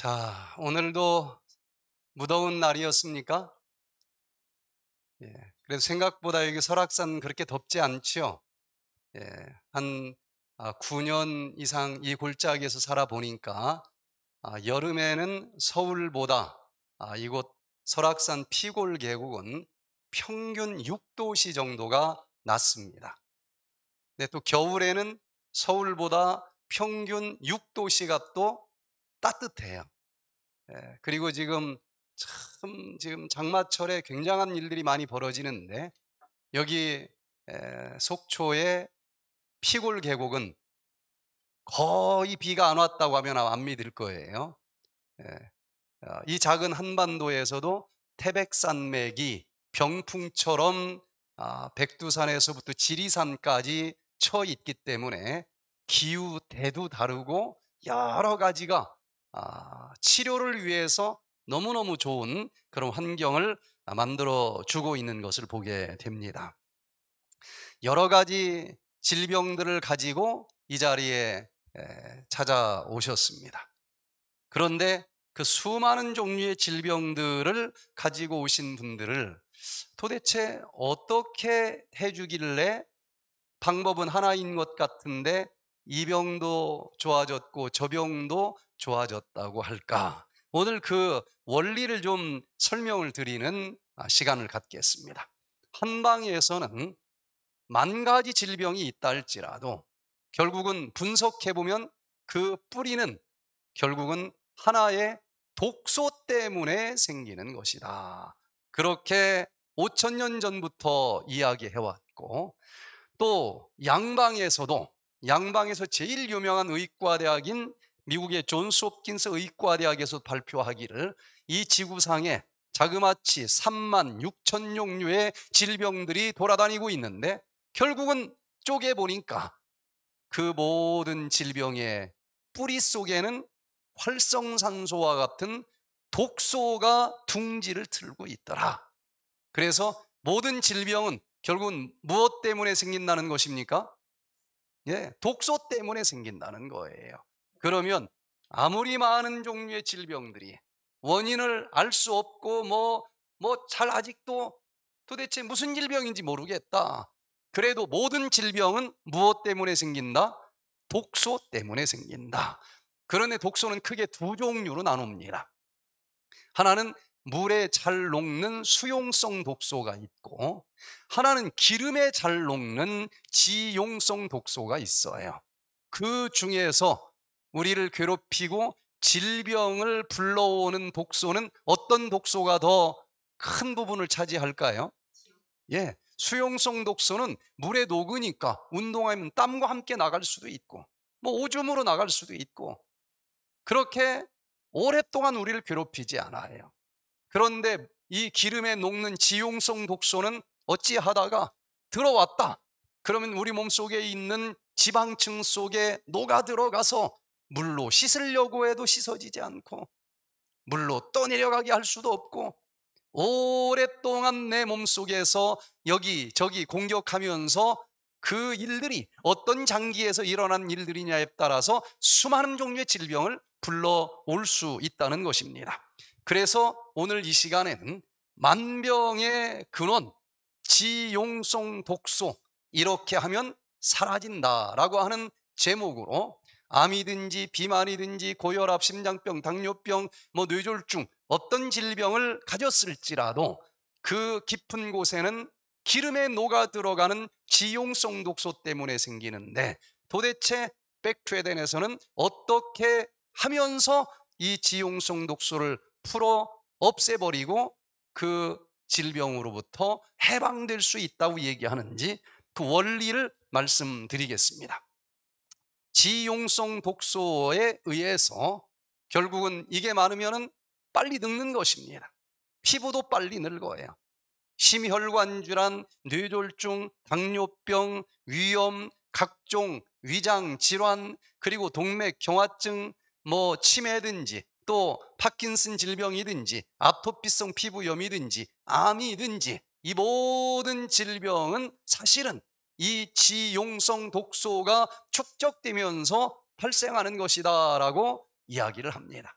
자, 오늘도 무더운 날이었습니까? 예, 그래서 생각보다 여기 설악산 그렇게 덥지 않죠 예, 한 9년 아, 이상 이 골짜기에서 살아보니까 아, 여름에는 서울보다 아, 이곳 설악산 피골 계곡은 평균 6도씨 정도가 낮습니다. 근또 겨울에는 서울보다 평균 6도씨 값도 따뜻해요. 예, 그리고 지금 참 지금 장마철에 굉장한 일들이 많이 벌어지는데 여기 에, 속초의 피골 계곡은 거의 비가 안 왔다고 하면 안 믿을 거예요. 예, 어, 이 작은 한반도에서도 태백산맥이 병풍처럼 아, 백두산에서부터 지리산까지 처 있기 때문에 기후 대도 다르고 여러 가지가 아, 치료를 위해서 너무너무 좋은 그런 환경을 만들어 주고 있는 것을 보게 됩니다. 여러 가지 질병들을 가지고 이 자리에 찾아오셨습니다. 그런데 그 수많은 종류의 질병들을 가지고 오신 분들을 도대체 어떻게 해주길래 방법은 하나인 것 같은데 이 병도 좋아졌고 저 병도 좋아졌다고 할까? 오늘 그 원리를 좀 설명을 드리는 아, 시간을 갖겠습니다. 한방에서는 만 가지 질병이 있다 할지라도 결국은 분석해보면 그 뿌리는 결국은 하나의 독소 때문에 생기는 것이다. 그렇게 5천년 전부터 이야기해왔고 또 양방에서도 양방에서 제일 유명한 의과대학인 미국의 존스 홉킨스 의과대학에서 발표하기를 이 지구상에 자그마치 3만 6천 종류의 질병들이 돌아다니고 있는데 결국은 쪼개보니까 그 모든 질병의 뿌리 속에는 활성산소와 같은 독소가 둥지를 틀고 있더라. 그래서 모든 질병은 결국은 무엇 때문에 생긴다는 것입니까? 예, 독소 때문에 생긴다는 거예요. 그러면 아무리 많은 종류의 질병들이 원인을 알 수 없고 뭐 뭐 잘 아직도 도대체 무슨 질병인지 모르겠다. 그래도 모든 질병은 무엇 때문에 생긴다? 독소 때문에 생긴다. 그런데 독소는 크게 두 종류로 나눕니다. 하나는 물에 잘 녹는 수용성 독소가 있고 하나는 기름에 잘 녹는 지용성 독소가 있어요. 그 중에서 우리를 괴롭히고 질병을 불러오는 독소는 어떤 독소가 더 큰 부분을 차지할까요? 예. 수용성 독소는 물에 녹으니까 운동하면 땀과 함께 나갈 수도 있고 뭐 오줌으로 나갈 수도 있고 그렇게 오랫동안 우리를 괴롭히지 않아요. 그런데 이 기름에 녹는 지용성 독소는 어찌하다가 들어왔다. 그러면 우리 몸 속에 있는 지방층 속에 녹아 들어가서 물로 씻으려고 해도 씻어지지 않고 물로 떠내려가게 할 수도 없고 오랫동안 내 몸속에서 여기저기 공격하면서 그 일들이 어떤 장기에서 일어난 일들이냐에 따라서 수많은 종류의 질병을 불러올 수 있다는 것입니다. 그래서 오늘 이 시간에는 만병의 근원, 지용성 독소 이렇게 하면 사라진다라고 하는 제목으로 암이든지 비만이든지 고혈압, 심장병, 당뇨병, 뭐 뇌졸중 어떤 질병을 가졌을지라도 그 깊은 곳에는 기름에 녹아 들어가는 지용성 독소 때문에 생기는데 도대체 백투에덴에서는 어떻게 하면서 이 지용성 독소를 풀어 없애버리고 그 질병으로부터 해방될 수 있다고 얘기하는지 그 원리를 말씀드리겠습니다. 지용성 독소에 의해서 결국은 이게 많으면 빨리 늙는 것입니다. 피부도 빨리 늙어요. 심혈관 질환, 뇌졸중, 당뇨병, 위염, 각종 위장 질환, 그리고 동맥 경화증, 뭐 치매든지 또 파킨슨 질병이든지 아토피성 피부염이든지 암이든지 이 모든 질병은 사실은 이 지용성 독소가 축적되면서 발생하는 것이다라고 이야기를 합니다.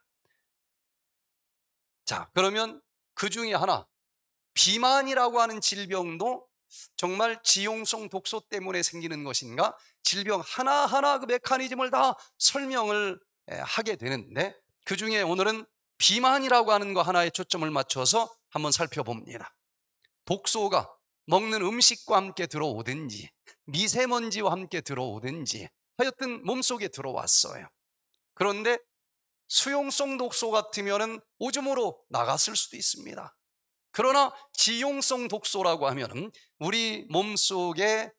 자, 그러면 그 중에 하나 비만이라고 하는 질병도 정말 지용성 독소 때문에 생기는 것인가? 질병 하나하나 그 메커니즘을 다 설명을 하게 되는데 그 중에 오늘은 비만이라고 하는 거 하나에 초점을 맞춰서 한번 살펴봅니다. 독소가 먹는 음식과 함께 들어오든지 미세먼지와 함께 들어오든지 하여튼 몸속에 들어왔어요. 그런데 수용성 독소 같으면 오줌으로 나갔을 수도 있습니다. 그러나 지용성 독소라고 하면 우리 몸속에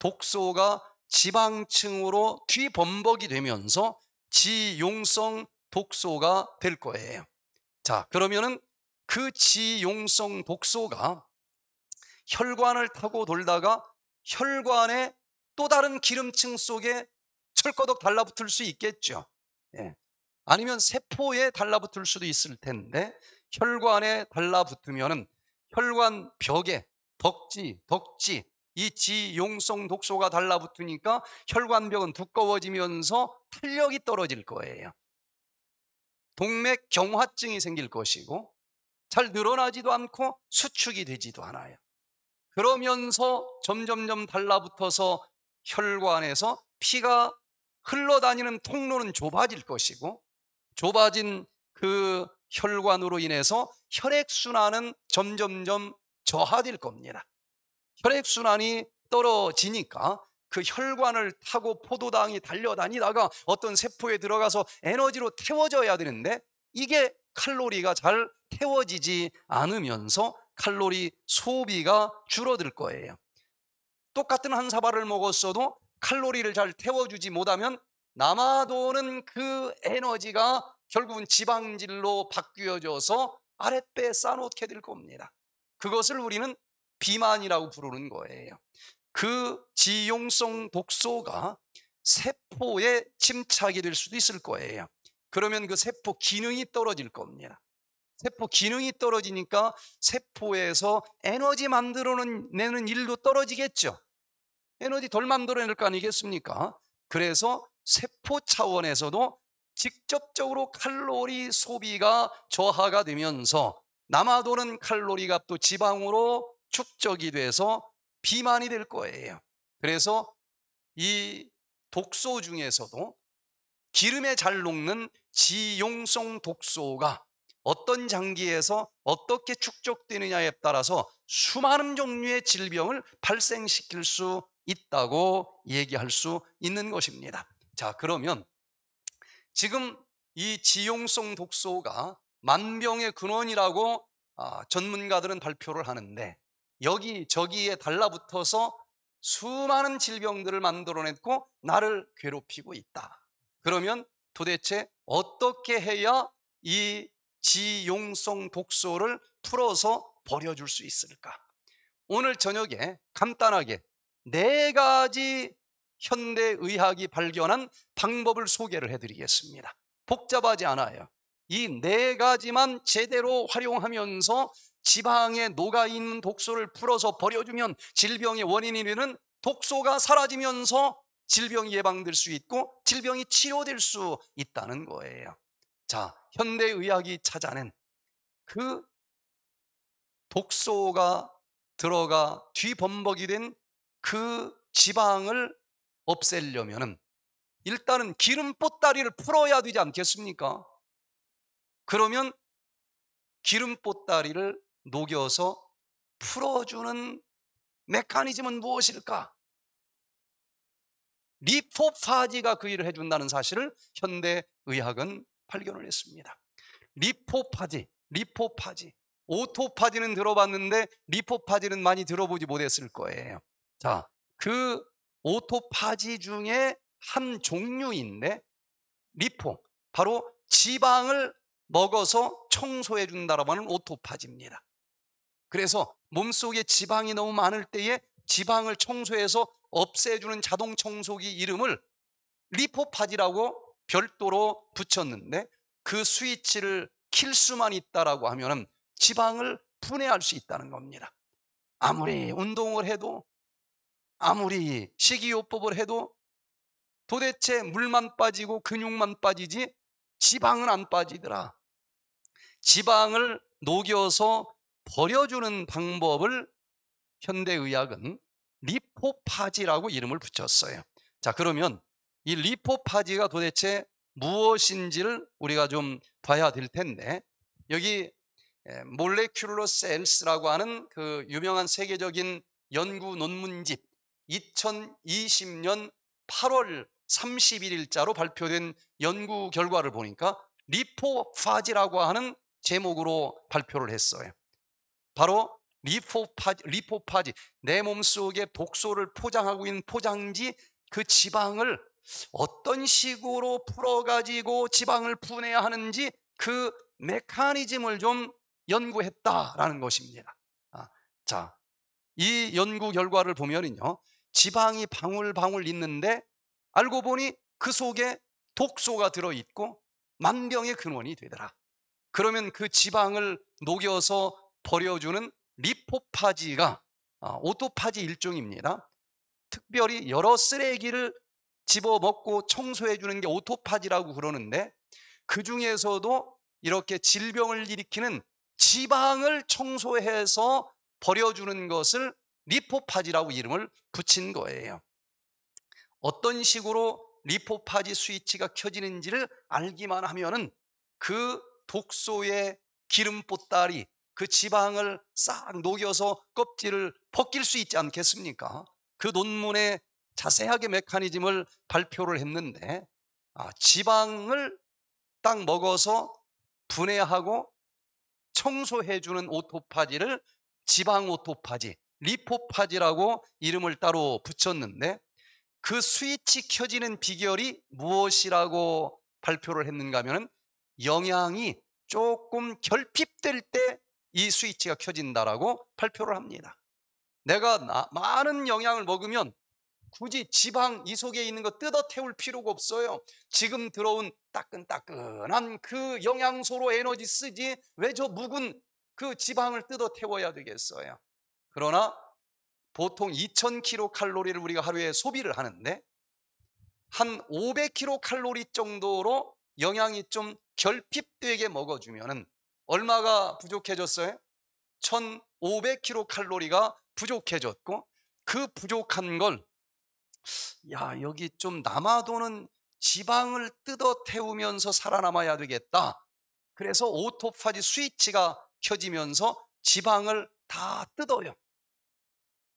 독소가 지방층으로 뒤범벅이 되면서 지용성 독소가 될 거예요. 자, 그러면은 그 지용성 독소가 혈관을 타고 돌다가 혈관에 또 다른 기름층 속에 철거덕 달라붙을 수 있겠죠. 예. 아니면 세포에 달라붙을 수도 있을 텐데 혈관에 달라붙으면 혈관 벽에 덕지, 덕지 이 지용성 독소가 달라붙으니까 혈관벽은 두꺼워지면서 탄력이 떨어질 거예요. 동맥 경화증이 생길 것이고 잘 늘어나지도 않고 수축이 되지도 않아요. 그러면서 점점점 달라붙어서 혈관에서 피가 흘러다니는 통로는 좁아질 것이고 좁아진 그 혈관으로 인해서 혈액순환은 점점점 저하될 겁니다. 혈액순환이 떨어지니까 그 혈관을 타고 포도당이 달려다니다가 어떤 세포에 들어가서 에너지로 태워져야 되는데 이게 칼로리가 잘 태워지지 않으면서 칼로리 소비가 줄어들 거예요. 똑같은 한 사발을 먹었어도 칼로리를 잘 태워주지 못하면 남아도는 그 에너지가 결국은 지방질로 바뀌어져서 아랫배에 싸놓게 될 겁니다. 그것을 우리는 비만이라고 부르는 거예요. 그 지용성 독소가 세포에 침착이 될 수도 있을 거예요. 그러면 그 세포 기능이 떨어질 겁니다. 세포 기능이 떨어지니까 세포에서 에너지 만들어내는 일도 떨어지겠죠. 에너지 덜 만들어낼 거 아니겠습니까? 그래서 세포 차원에서도 직접적으로 칼로리 소비가 저하가 되면서 남아도는 칼로리 값도 지방으로 축적이 돼서 비만이 될 거예요. 그래서 이 독소 중에서도 기름에 잘 녹는 지용성 독소가 어떤 장기에서 어떻게 축적되느냐에 따라서 수많은 종류의 질병을 발생시킬 수 있다고 얘기할 수 있는 것입니다. 자, 그러면 지금 이 지용성 독소가 만병의 근원이라고 아, 전문가들은 발표를 하는데 여기 저기에 달라붙어서 수많은 질병들을 만들어냈고 나를 괴롭히고 있다. 그러면 도대체 어떻게 해야 이 지용성 독소를 풀어서 버려줄 수 있을까? 오늘 저녁에 간단하게 네 가지 현대의학이 발견한 방법을 소개를 해드리겠습니다. 복잡하지 않아요. 이 네 가지만 제대로 활용하면서 지방에 녹아있는 독소를 풀어서 버려주면 질병의 원인이 되는 독소가 사라지면서 질병이 예방될 수 있고 질병이 치료될 수 있다는 거예요. 자, 현대의학이 찾아낸 그 독소가 들어가 뒤범벅이 된 그 지방을 없애려면 일단은 기름 보따리를 풀어야 되지 않겠습니까? 그러면 기름 보따리를 녹여서 풀어주는 메커니즘은 무엇일까? 리포파지가 그 일을 해준다는 사실을 현대의학은 발견을 했습니다. 리포파지, 리포파지. 오토파지는 들어봤는데 리포파지는 많이 들어보지 못했을 거예요. 자, 그 오토파지 중에 한 종류인데 리포, 바로 지방을 먹어서 청소해 준다라고 하는 오토파지입니다. 그래서 몸속에 지방이 너무 많을 때에 지방을 청소해서 없애주는 자동 청소기 이름을 리포파지라고 별도로 붙였는데 그 스위치를 킬 수만 있다라고 하면 지방을 분해할 수 있다는 겁니다. 아무리 운동을 해도 아무리 식이요법을 해도 도대체 물만 빠지고 근육만 빠지지 지방은 안 빠지더라. 지방을 녹여서 버려주는 방법을 현대의학은 리포파지라고 이름을 붙였어요. 자, 그러면 이 리포파지가 도대체 무엇인지를 우리가 좀 봐야 될 텐데 여기 몰레큘러 예, 셀스라고 하는 그 유명한 세계적인 연구 논문집 2020년 8월 31일자로 발표된 연구 결과를 보니까 리포파지라고 하는 제목으로 발표를 했어요. 바로 리포파지, 리포파지 내 몸속에 독소를 포장하고 있는 포장지 그 지방을 어떤 식으로 풀어가지고 지방을 분해야 하는지 그 메커니즘을 좀 연구했다라는 것입니다. 아, 자, 이 연구 결과를 보면요 지방이 방울방울 있는데 알고 보니 그 속에 독소가 들어있고 만병의 근원이 되더라. 그러면 그 지방을 녹여서 버려주는 리포파지가 아, 오토파지 일종입니다. 특별히 여러 쓰레기를 집어먹고 청소해주는 게 오토파지라고 그러는데 그 중에서도 이렇게 질병을 일으키는 지방을 청소해서 버려주는 것을 리포파지라고 이름을 붙인 거예요. 어떤 식으로 리포파지 스위치가 켜지는지를 알기만 하면은 그 독소의 기름보따리, 그 지방을 싹 녹여서 껍질을 벗길 수 있지 않겠습니까? 그 논문의 자세하게 메커니즘을 발표를 했는데 아, 지방을 딱 먹어서 분해하고 청소해주는 오토파지를 지방 오토파지, 리포파지라고 이름을 따로 붙였는데 그 스위치 켜지는 비결이 무엇이라고 발표를 했는가 하면 영양이 조금 결핍될 때 이 스위치가 켜진다라고 발표를 합니다. 내가 많은 영양을 먹으면 굳이 지방 이 속에 있는 거 뜯어 태울 필요가 없어요. 지금 들어온 따끈따끈한 그 영양소로 에너지 쓰지 왜 저 묵은 그 지방을 뜯어 태워야 되겠어요. 그러나 보통 2000kcal를 우리가 하루에 소비를 하는데 한 500kcal 정도로 영양이 좀 결핍되게 먹어주면 얼마가 부족해졌어요? 1500kcal가 부족해졌고 그 부족한 걸 야, 여기 좀 남아도는 지방을 뜯어 태우면서 살아남아야 되겠다. 그래서 오토파지 스위치가 켜지면서 지방을 다 뜯어요.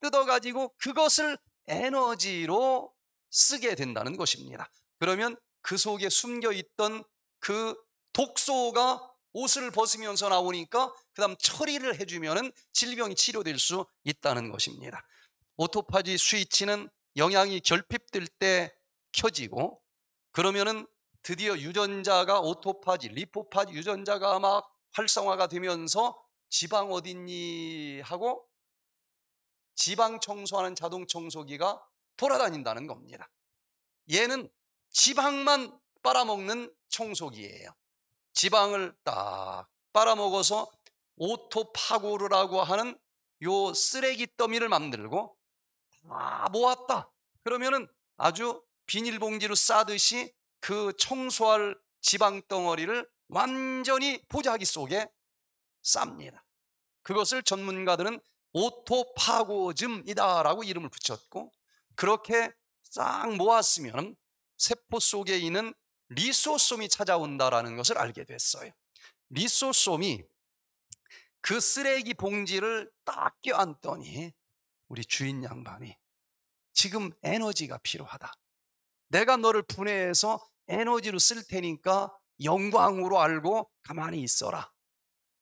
뜯어가지고 그것을 에너지로 쓰게 된다는 것입니다. 그러면 그 속에 숨겨 있던 그 독소가 옷을 벗으면서 나오니까 그 다음 처리를 해주면 질병이 치료될 수 있다는 것입니다. 오토파지 스위치는 영양이 결핍될 때 켜지고 그러면은 드디어 유전자가 오토파지, 리포파지 유전자가 막 활성화가 되면서 지방 어딨니 하고 지방 청소하는 자동 청소기가 돌아다닌다는 겁니다. 얘는 지방만 빨아먹는 청소기예요. 지방을 딱 빨아먹어서 오토파고르라고 하는 요 쓰레기 더미를 만들고 다 아, 모았다. 그러면은 아주 비닐봉지로 싸듯이 그 청소할 지방 덩어리를 완전히 보자기 속에 쌉니다. 그것을 전문가들은 오토파고즘이다라고 이름을 붙였고 그렇게 싹 모았으면 세포 속에 있는 리소솜이 찾아온다라는 것을 알게 됐어요. 리소솜이 그 쓰레기 봉지를 딱 껴안더니 우리 주인 양반이 지금 에너지가 필요하다. 내가 너를 분해해서 에너지로 쓸 테니까 영광으로 알고 가만히 있어라.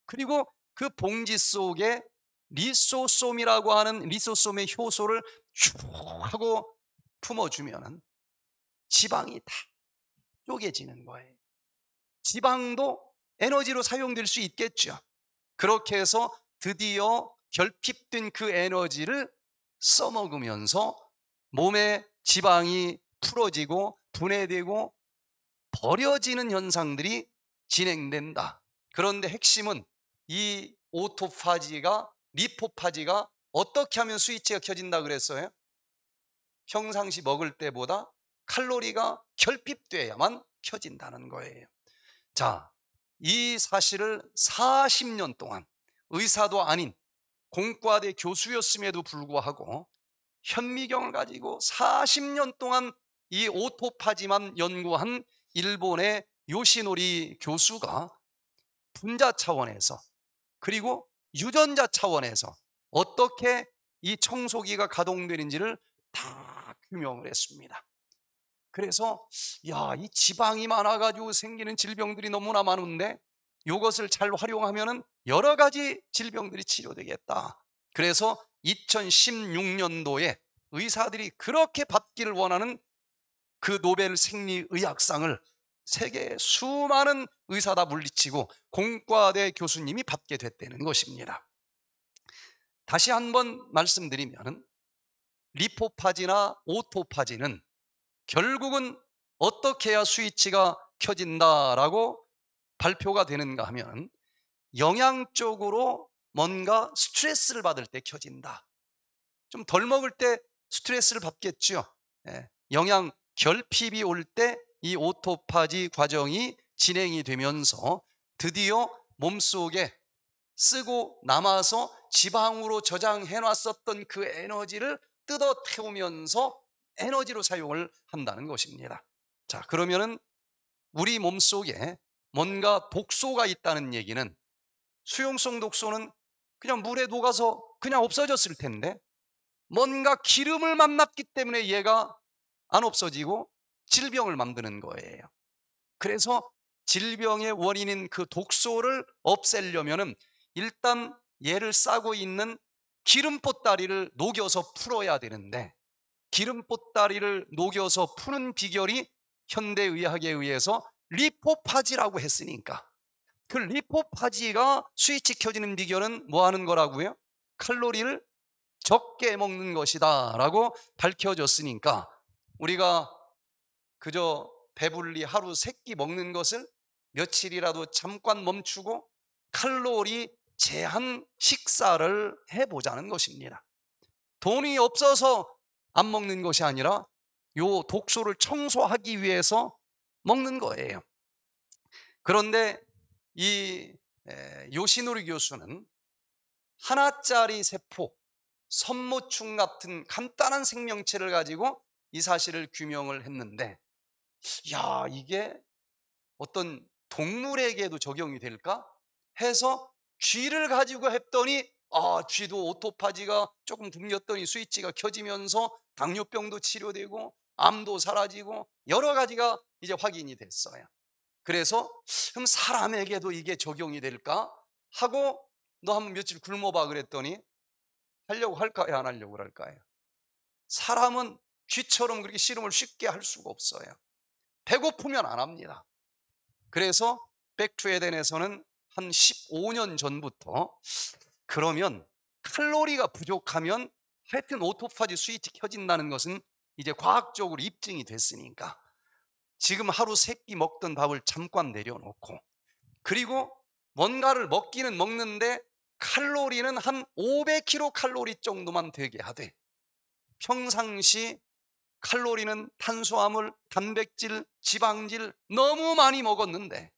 그리고 그 봉지 속에 리소솜이라고 하는 리소솜의 효소를 쭉 하고 품어주면 지방이 다 쪼개지는 거예요. 지방도 에너지로 사용될 수 있겠죠. 그렇게 해서 드디어 결핍된 그 에너지를 써먹으면서 몸의 지방이 풀어지고 분해되고 버려지는 현상들이 진행된다. 그런데 핵심은 이 오토파지가 리포파지가 어떻게 하면 스위치가 켜진다 그랬어요? 평상시 먹을 때보다 칼로리가 결핍돼야만 켜진다는 거예요. 자, 이 사실을 40년 동안 의사도 아닌 공과대 교수였음에도 불구하고 현미경을 가지고 40년 동안 이 오토파지만 연구한 일본의 요시노리 교수가 분자 차원에서 그리고 유전자 차원에서 어떻게 이 청소기가 가동되는지를 다 규명을 했습니다. 그래서 야, 이 지방이 많아 가지고 생기는 질병들이 너무나 많은데 이것을 잘 활용하면 여러 가지 질병들이 치료되겠다. 그래서 2016년도에 의사들이 그렇게 받기를 원하는 그 노벨 생리의학상을 세계 수많은 의사다 물리치고 공과대 교수님이 받게 됐다는 것입니다. 다시 한 번 말씀드리면 리포파지나 오토파지는 결국은 어떻게 해야 스위치가 켜진다라고 발표가 되는가 하면 영양 쪽으로 뭔가 스트레스를 받을 때 켜진다. 좀 덜 먹을 때 스트레스를 받겠죠. 예. 영양 결핍이 올 때 이 오토파지 과정이 진행이 되면서 드디어 몸속에 쓰고 남아서 지방으로 저장해 놨었던 그 에너지를 뜯어 태우면서 에너지로 사용을 한다는 것입니다. 자, 그러면은 우리 몸속에 뭔가 독소가 있다는 얘기는 수용성 독소는 그냥 물에 녹아서 그냥 없어졌을 텐데 뭔가 기름을 만났기 때문에 얘가 안 없어지고 질병을 만드는 거예요. 그래서 질병의 원인인 그 독소를 없애려면 일단 얘를 싸고 있는 기름보따리를 녹여서 풀어야 되는데 기름보따리를 녹여서 푸는 비결이 현대의학에 의해서 리포파지라고 했으니까 그 리포파지가 스위치 켜지는 비결은 뭐 하는 거라고요? 칼로리를 적게 먹는 것이다 라고 밝혀졌으니까 우리가 그저 배불리 하루 세끼 먹는 것을 며칠이라도 잠깐 멈추고 칼로리 제한 식사를 해보자는 것입니다 돈이 없어서 안 먹는 것이 아니라 요 독소를 청소하기 위해서 먹는 거예요. 그런데 이 요시노리 교수는 하나짜리 세포, 선모충 같은 간단한 생명체를 가지고 이 사실을 규명을 했는데 야 이게 어떤 동물에게도 적용이 될까 해서 쥐를 가지고 했더니 아 쥐도 오토파지가 조금 붕겼더니 스위치가 켜지면서 당뇨병도 치료되고 암도 사라지고 여러 가지가 이제 확인이 됐어요. 그래서 그럼 사람에게도 이게 적용이 될까? 하고 너한 며칠 굶어봐 그랬더니 하려고 할까요? 안 하려고 할까요? 사람은 귀처럼 그렇게 씨름을 쉽게 할 수가 없어요. 배고프면 안 합니다. 그래서 백투에덴에서는 한 15년 전부터 그러면 칼로리가 부족하면 하여튼 오토파지 스위치 켜진다는 것은 이제 과학적으로 입증이 됐으니까 지금 하루 세 끼 먹던 밥을 잠깐 내려놓고 그리고 뭔가를 먹기는 먹는데 칼로리는 한 500kcal 칼로리 정도만 되게 하되 평상시 칼로리는 탄수화물, 단백질, 지방질 너무 많이 먹었는데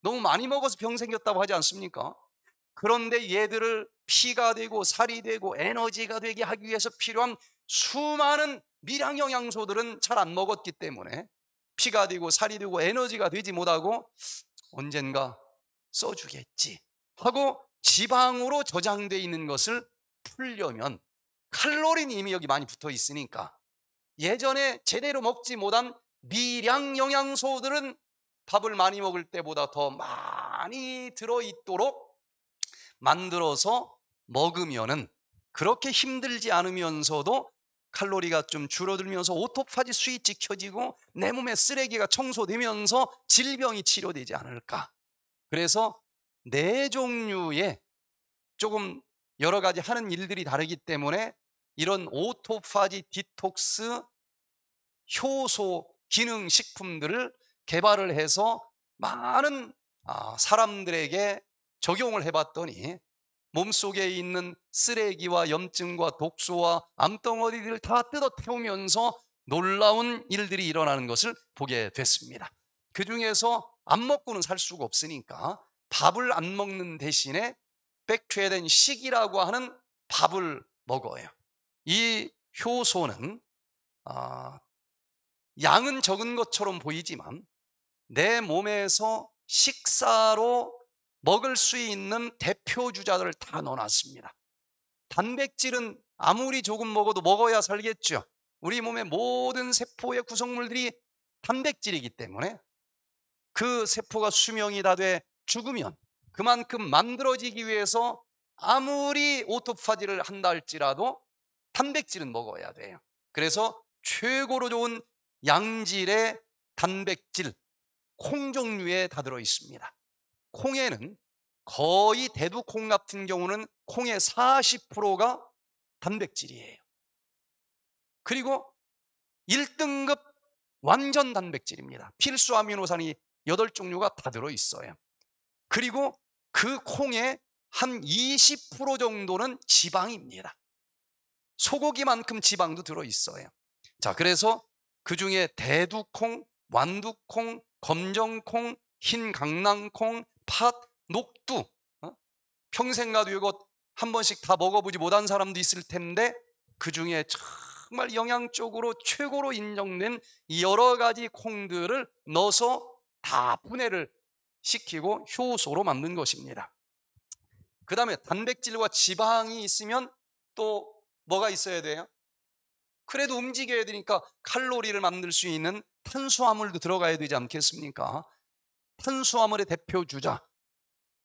너무 많이 먹어서 병 생겼다고 하지 않습니까? 그런데 얘들을 피가 되고 살이 되고 에너지가 되게 하기 위해서 필요한 수많은 미량 영양소들은 잘 안 먹었기 때문에 피가 되고 살이 되고 에너지가 되지 못하고 언젠가 써주겠지 하고 지방으로 저장되어 있는 것을 풀려면 칼로리는 이미 여기 많이 붙어 있으니까 예전에 제대로 먹지 못한 미량 영양소들은 밥을 많이 먹을 때보다 더 많이 들어있도록 만들어서 먹으면은 그렇게 힘들지 않으면서도 칼로리가 좀 줄어들면서 오토파지 스위치 켜지고 내몸에 쓰레기가 청소되면서 질병이 치료되지 않을까. 그래서 네 종류의 조금 여러 가지 하는 일들이 다르기 때문에 이런 오토파지 디톡스 효소 기능 식품들을 개발을 해서 많은 아, 사람들에게 적용을 해봤더니 몸속에 있는 쓰레기와 염증과 독소와 암덩어리들을 다 뜯어 태우면서 놀라운 일들이 일어나는 것을 보게 됐습니다. 그 중에서 안 먹고는 살 수가 없으니까 밥을 안 먹는 대신에 백퇴된 식이라고 하는 밥을 먹어요. 이 효소는 아, 양은 적은 것처럼 보이지만 내 몸에서 식사로 먹을 수 있는 대표 주자들을 다 넣어놨습니다. 단백질은 아무리 조금 먹어도 먹어야 살겠죠. 우리 몸의 모든 세포의 구성물들이 단백질이기 때문에 그 세포가 수명이 다 돼 죽으면 그만큼 만들어지기 위해서 아무리 오토파지를 한다 할지라도 단백질은 먹어야 돼요. 그래서 최고로 좋은 양질의 단백질, 콩 종류에 다 들어있습니다. 콩에는 거의 대두콩 같은 경우는 콩의 40%가 단백질이에요. 그리고 1등급 완전 단백질입니다. 필수 아미노산이 8종류가 다 들어있어요. 그리고 그 콩의 한 20% 정도는 지방입니다. 소고기만큼 지방도 들어있어요. 자, 그래서 그 중에 대두콩, 완두콩, 검정콩, 흰 강낭콩, 팥, 녹두 어? 평생 가도 이것 한 번씩 다 먹어보지 못한 사람도 있을 텐데 그 중에 정말 영양적으로 최고로 인정된 여러 가지 콩들을 넣어서 다 분해를 시키고 효소로 만든 것입니다. 그 다음에 단백질과 지방이 있으면 또 뭐가 있어야 돼요? 그래도 움직여야 되니까 칼로리를 만들 수 있는 탄수화물도 들어가야 되지 않겠습니까? 탄수화물의 대표 주자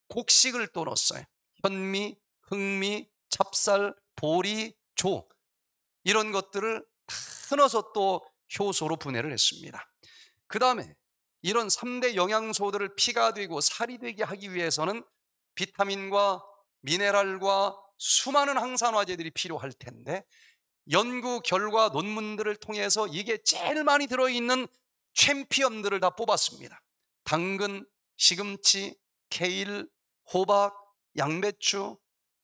곡식을 또 넣었어요. 현미, 흑미, 찹쌀, 보리, 조 이런 것들을 다 넣어서 또 효소로 분해를 했습니다. 그 다음에 이런 3대 영양소들을 피가 되고 살이 되게 하기 위해서는 비타민과 미네랄과 수많은 항산화제들이 필요할 텐데 연구 결과 논문들을 통해서 이게 제일 많이 들어있는 챔피언들을 다 뽑았습니다. 당근, 시금치, 케일, 호박, 양배추,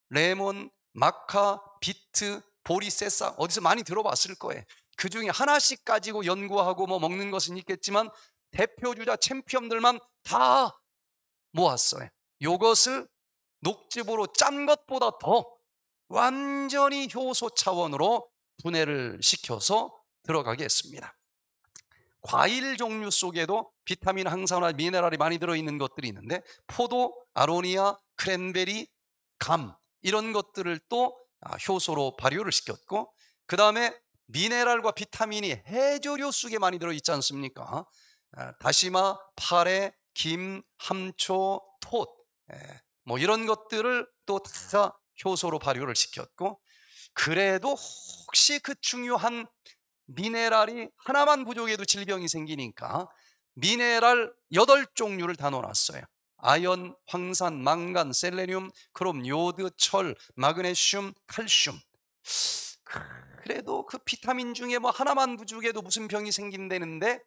레몬, 마카, 비트, 보리세사 어디서 많이 들어봤을 거예요. 그 중에 하나씩 가지고 연구하고 뭐 먹는 것은 있겠지만 대표 주자 챔피언들만 다 모았어요. 요것을 녹즙으로 짠 것보다 더 완전히 효소 차원으로 분해를 시켜서 들어가게 했습니다. 과일 종류 속에도 비타민, 항산화, 미네랄이 많이 들어있는 것들이 있는데 포도, 아로니아, 크랜베리, 감 이런 것들을 또 아, 효소로 발효를 시켰고 그 다음에 미네랄과 비타민이 해조류 속에 많이 들어있지 않습니까? 아, 다시마, 파래, 김, 함초, 톳, 예, 뭐 이런 것들을 또 다 효소로 발효를 시켰고 그래도 혹시 그 중요한 미네랄이 하나만 부족해도 질병이 생기니까 미네랄 8종류를 다 넣어놨어요. 아연, 황산, 망간, 셀레늄, 크롬, 요드, 철, 마그네슘, 칼슘. 그래도 그 비타민 중에 뭐 하나만 부족해도 무슨 병이 생긴다는데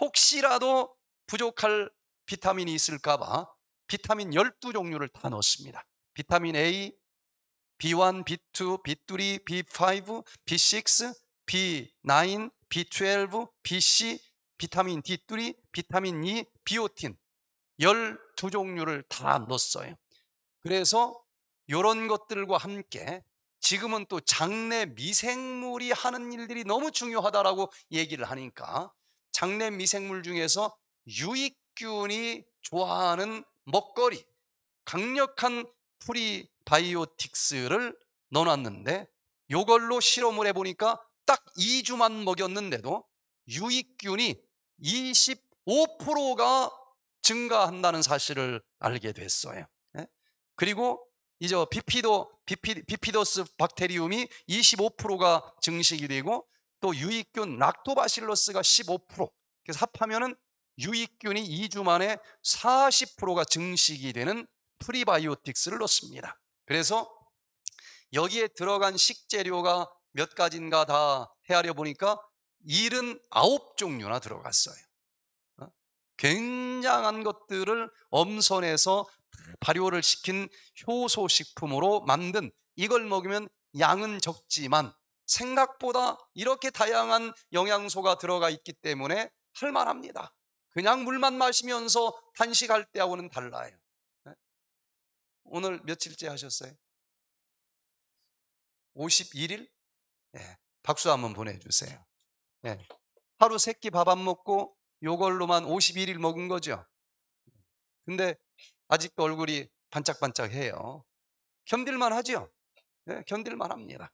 혹시라도 부족할 비타민이 있을까봐 비타민 12종류를 다 넣었습니다. 비타민 A, B1, B2, B3, B5, B6, B9, B12, BC, 비타민 D3, 비타민 E, 비오틴 12종류를 다 넣었어요. 그래서 이런 것들과 함께 지금은 또 장내 미생물이 하는 일들이 너무 중요하다라고 얘기를 하니까 장내 미생물 중에서 유익균이 좋아하는 먹거리 강력한 프리바이오틱스를 넣어놨는데 요걸로 실험을 해보니까 딱 2주만 먹였는데도 유익균이 25%가 증가한다는 사실을 알게 됐어요. 예? 그리고 이제 뭐 비피도 비피, 더스 박테리움이 25%가 증식이 되고 또 유익균 락토바실러스가 15% 그래서 합하면은 유익균이 2주 만에 40%가 증식이 되는 프리바이오틱스를 넣습니다. 그래서 여기에 들어간 식재료가 몇 가지인가 다 헤아려 보니까 79종류나 들어갔어요. 어? 굉장한 것들을 엄선해서 발효를 시킨 효소식품으로 만든 이걸 먹으면 양은 적지만 생각보다 이렇게 다양한 영양소가 들어가 있기 때문에 할만합니다. 그냥 물만 마시면서 단식할 때하고는 달라요. 네? 오늘 며칠째 하셨어요? 51일? 예, 박수 한번 보내주세요. 예, 하루 세끼 밥 안 먹고 요걸로만 51일 먹은 거죠. 근데 아직도 얼굴이 반짝반짝해요. 견딜만 하죠? 네, 견딜만 합니다.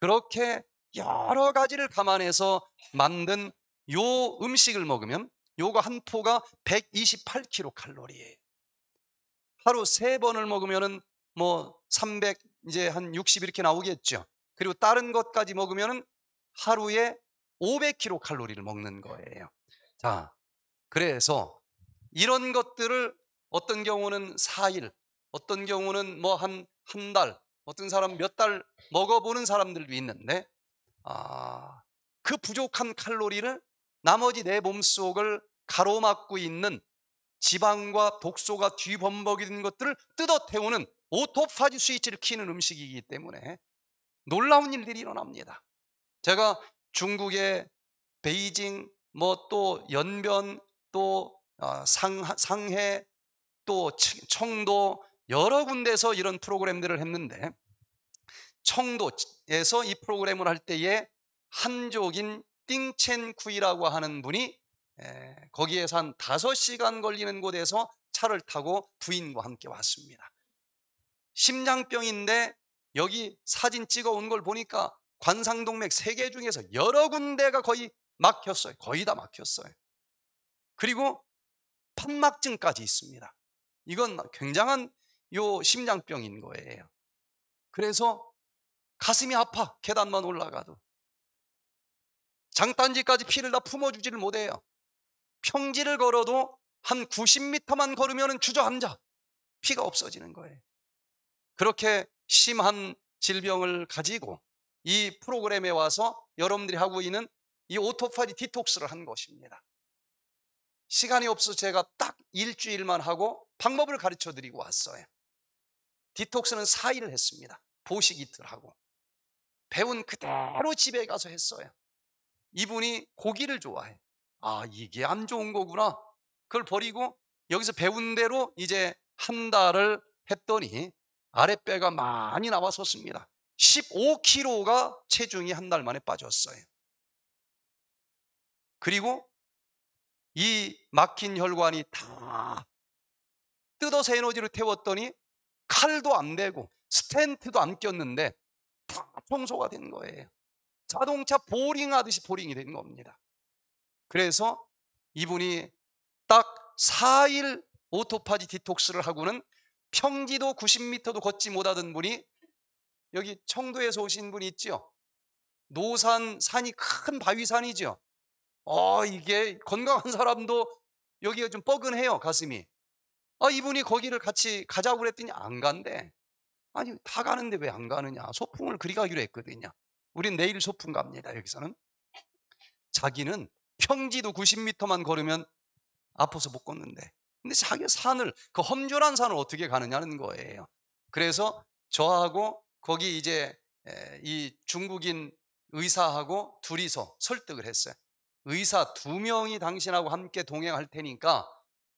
그렇게 여러 가지를 감안해서 만든 요 음식을 먹으면 요거 한 포가 128kcal 칼로리예요. 하루 세 번을 먹으면은 뭐 300 이제 한 60 이렇게 나오겠죠. 그리고 다른 것까지 먹으면 하루에 500kcal 를 먹는 거예요. 자, 그래서 이런 것들을 어떤 경우는 4일, 어떤 경우는 뭐 한 한 달, 어떤 사람 몇 달 먹어보는 사람들도 있는데 아, 그 부족한 칼로리를 나머지 내 몸속을 가로막고 있는 지방과 독소가 뒤범벅이 된 것들을 뜯어 태우는 오토파지 스위치를 키는 음식이기 때문에 놀라운 일들이 일어납니다. 제가 중국의 베이징, 뭐 또 연변, 또 어, 상, 상해, 또 청도 여러 군데서 이런 프로그램들을 했는데 청도에서 이 프로그램을 할 때에 한족인 띵첸쿠이라고 하는 분이 거기에서 한 5시간 걸리는 곳에서 차를 타고 부인과 함께 왔습니다. 심장병인데 여기 사진 찍어 온 걸 보니까 관상동맥 세 개 중에서 여러 군데가 거의 막혔어요. 거의 다 막혔어요. 그리고 판막증까지 있습니다. 이건 굉장한 요 심장병인 거예요. 그래서 가슴이 아파 계단만 올라가도 장단지까지 피를 다 품어주지를 못해요. 평지를 걸어도 한 90m만 걸으면 주저앉아 피가 없어지는 거예요. 그렇게 심한 질병을 가지고 이 프로그램에 와서 여러분들이 하고 있는 이 오토파지 디톡스를 한 것입니다. 시간이 없어 서 제가 딱 일주일만 하고 방법을 가르쳐 드리고 왔어요. 디톡스는 4일을 했습니다. 보식 이틀 하고. 배운 그대로 집에 가서 했어요. 이분이 고기를 좋아해. 아, 이게 안 좋은 거구나. 그걸 버리고 여기서 배운 대로 이제 한 달을 했더니 아랫배가 많이 나와섰습니다. 15kg가 체중이 한 달 만에 빠졌어요. 그리고 이 막힌 혈관이 다 뜯어서 에너지를 태웠더니 칼도 안 되고 스탠트도 안 꼈는데 다 청소가 된 거예요. 자동차 보링하듯이 보링이 된 겁니다. 그래서 이분이 딱 4일 오토파지 디톡스를 하고는 평지도 90m도 걷지 못하던 분이 여기 청도에서 오신 분이 있죠 노산 산이 큰 바위산이죠. 어 이게 건강한 사람도 여기가 좀 뻐근해요 가슴이. 아 이분이 거기를 같이 가자고 그랬더니 안 간대. 아니 다 가는데 왜 안 가느냐? 소풍을 그리 가기로 했거든요. 우린 내일 소풍 갑니다 여기서는. 자기는 평지도 90m만 걸으면 아파서 못 걷는데 근데 자기 산을 그 험준한 산을 어떻게 가느냐는 거예요. 그래서 저하고 거기 이제 이 중국인 의사하고 둘이서 설득을 했어요. 의사 두 명이 당신하고 함께 동행할 테니까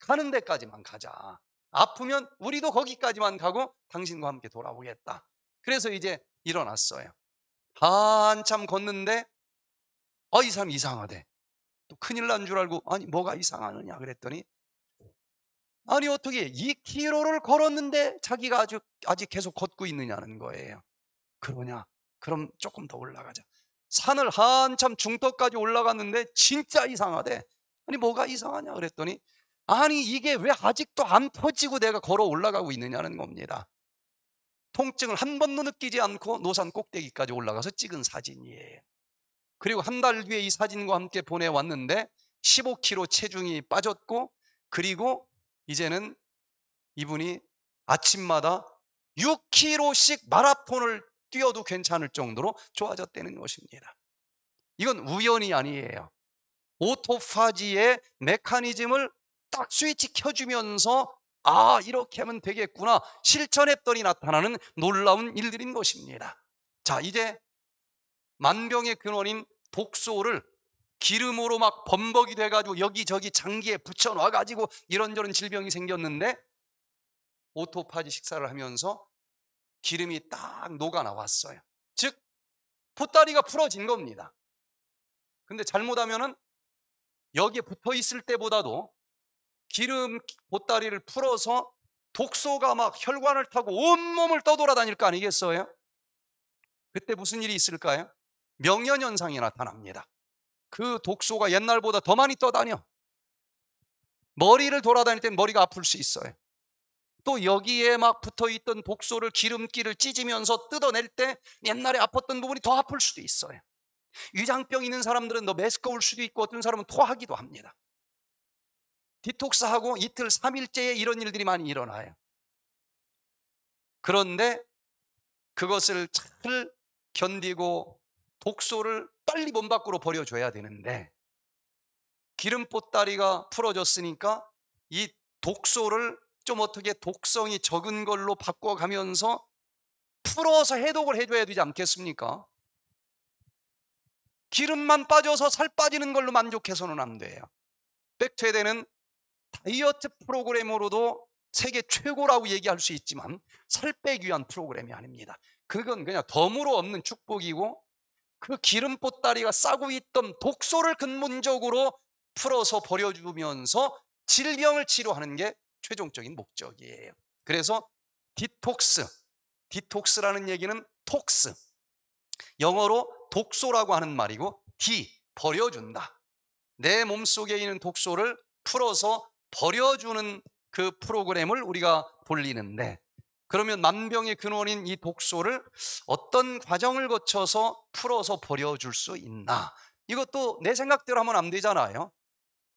가는 데까지만 가자. 아프면 우리도 거기까지만 가고 당신과 함께 돌아오겠다. 그래서 이제 일어났어요. 한참 걷는데 어, 이 사람 이상하대. 또 큰일 난 줄 알고 아니 뭐가 이상하느냐 그랬더니 아니 어떻게 2km를 걸었는데 자기가 아주 아직 계속 걷고 있느냐는 거예요. 그러냐? 그럼 조금 더 올라가자. 산을 한참 중턱까지 올라갔는데 진짜 이상하대. 아니 뭐가 이상하냐 그랬더니 아니 이게 왜 아직도 안 퍼지고 내가 걸어 올라가고 있느냐는 겁니다. 통증을 한 번도 느끼지 않고 노산 꼭대기까지 올라가서 찍은 사진이에요. 그리고 한 달 뒤에 이 사진과 함께 보내왔는데 15kg 체중이 빠졌고 그리고 이제는 이분이 아침마다 6km씩 마라톤을 뛰어도 괜찮을 정도로 좋아졌다는 것입니다. 이건 우연이 아니에요. 오토파지의 메커니즘을 딱 스위치 켜주면서 아 이렇게 하면 되겠구나 실천했더니 나타나는 놀라운 일들인 것입니다. 자 이제 만병의 근원인 독소를 기름으로 막 범벅이 돼가지고 여기저기 장기에 붙여놔가지고 이런저런 질병이 생겼는데 오토파지 식사를 하면서 기름이 딱 녹아 나왔어요. 즉, 보다리가 풀어진 겁니다. 근데 잘못하면은 여기에 붙어 있을 때보다도 기름 보따리를 풀어서 독소가 막 혈관을 타고 온몸을 떠돌아다닐 거 아니겠어요? 그때 무슨 일이 있을까요? 명연현상이 나타납니다. 그 독소가 옛날보다 더 많이 떠다녀. 머리를 돌아다닐 땐 머리가 아플 수 있어요. 또 여기에 막 붙어 있던 독소를 기름기를 찢으면서 뜯어낼 때 옛날에 아팠던 부분이 더 아플 수도 있어요. 위장병 있는 사람들은 더 메스꺼울 수도 있고 어떤 사람은 토하기도 합니다. 디톡스하고 이틀, 3일째에 이런 일들이 많이 일어나요. 그런데 그것을 잘 견디고 독소를 빨리 몸 밖으로 버려줘야 되는데 기름보따리가 풀어졌으니까 이 독소를 좀 어떻게 독성이 적은 걸로 바꿔가면서 풀어서 해독을 해줘야 되지 않겠습니까? 기름만 빠져서 살 빠지는 걸로 만족해서는 안 돼요. 백퇴대는 다이어트 프로그램으로도 세계 최고라고 얘기할 수 있지만 살 빼기 위한 프로그램이 아닙니다. 그건 그냥 덤으로 없는 축복이고 그 기름 보따리가 싸고 있던 독소를 근본적으로 풀어서 버려주면서 질병을 치료하는 게 최종적인 목적이에요. 그래서 디톡스, 디톡스라는 얘기는 톡스, 영어로 독소라고 하는 말이고 디, 버려준다. 내 몸속에 있는 독소를 풀어서 버려주는 그 프로그램을 우리가 돌리는데 그러면 만병의 근원인 이 독소를 어떤 과정을 거쳐서 풀어서 버려줄 수 있나? 이것도 내 생각대로 하면 안 되잖아요.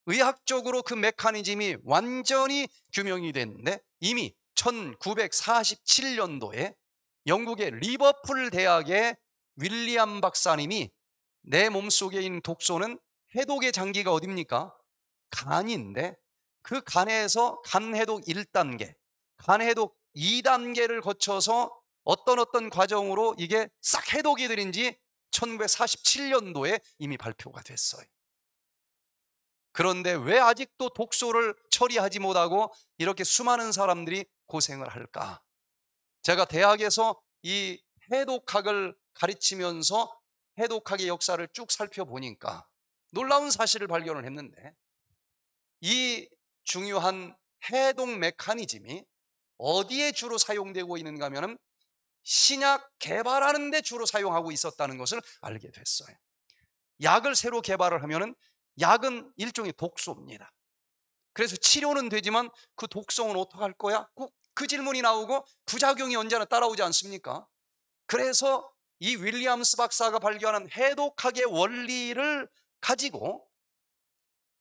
의학적으로 그 메커니즘이 완전히 규명이 됐는데 이미 1947년도에 영국의 리버풀 대학의 윌리엄 박사님이 내 몸속에 있는 독소는 해독의 장기가 어딥니까? 간인데 그 간에서 간해독 1단계, 간해독 2단계를 거쳐서 어떤 어떤 과정으로 이게 싹 해독이 들인지 1947년도에 이미 발표가 됐어요. 그런데 왜 아직도 독소를 처리하지 못하고 이렇게 수많은 사람들이 고생을 할까? 제가 대학에서 이 해독학을 가르치면서 해독학의 역사를 쭉 살펴보니까 놀라운 사실을 발견을 했는데 이 중요한 해독 메커니즘이 어디에 주로 사용되고 있는가 하면 신약 개발하는 데 주로 사용하고 있었다는 것을 알게 됐어요. 약을 새로 개발을 하면 약은 일종의 독소입니다. 그래서 치료는 되지만 그 독성은 어떡할 거야? 꼭 그 질문이 나오고 부작용이 언제나 따라오지 않습니까? 그래서 이 윌리엄스 박사가 발견한 해독학의 원리를 가지고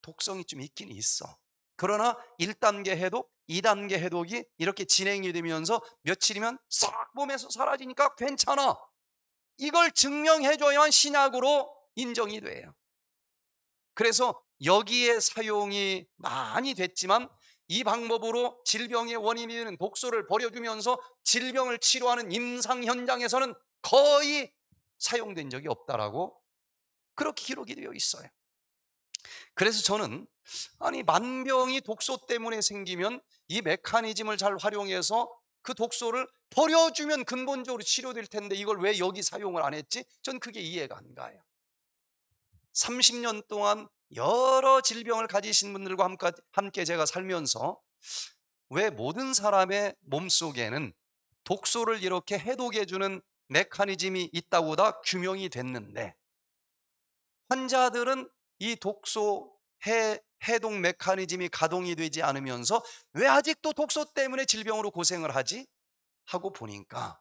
독성이 좀 있긴 있어. 그러나 1단계 해독, 2단계 해독이 이렇게 진행이 되면서 며칠이면 싹 몸에서 사라지니까 괜찮아. 이걸 증명해줘야만 신약으로 인정이 돼요. 그래서 여기에 사용이 많이 됐지만 이 방법으로 질병의 원인이 되는 독소를 버려주면서 질병을 치료하는 임상 현장에서는 거의 사용된 적이 없다라고 그렇게 기록이 되어 있어요. 그래서 저는 아니 만병이 독소 때문에 생기면 이 메커니즘을 잘 활용해서 그 독소를 버려주면 근본적으로 치료될 텐데 이걸 왜 여기 사용을 안 했지? 전 그게 이해가 안 가요. 30년 동안 여러 질병을 가지신 분들과 함께 제가 살면서 왜 모든 사람의 몸속에는 독소를 이렇게 해독해주는 메커니즘이 있다고 다 규명이 됐는데 환자들은 이 독소 해, 해독 메커니즘이 가동이 되지 않으면서 왜 아직도 독소 때문에 질병으로 고생을 하지? 하고 보니까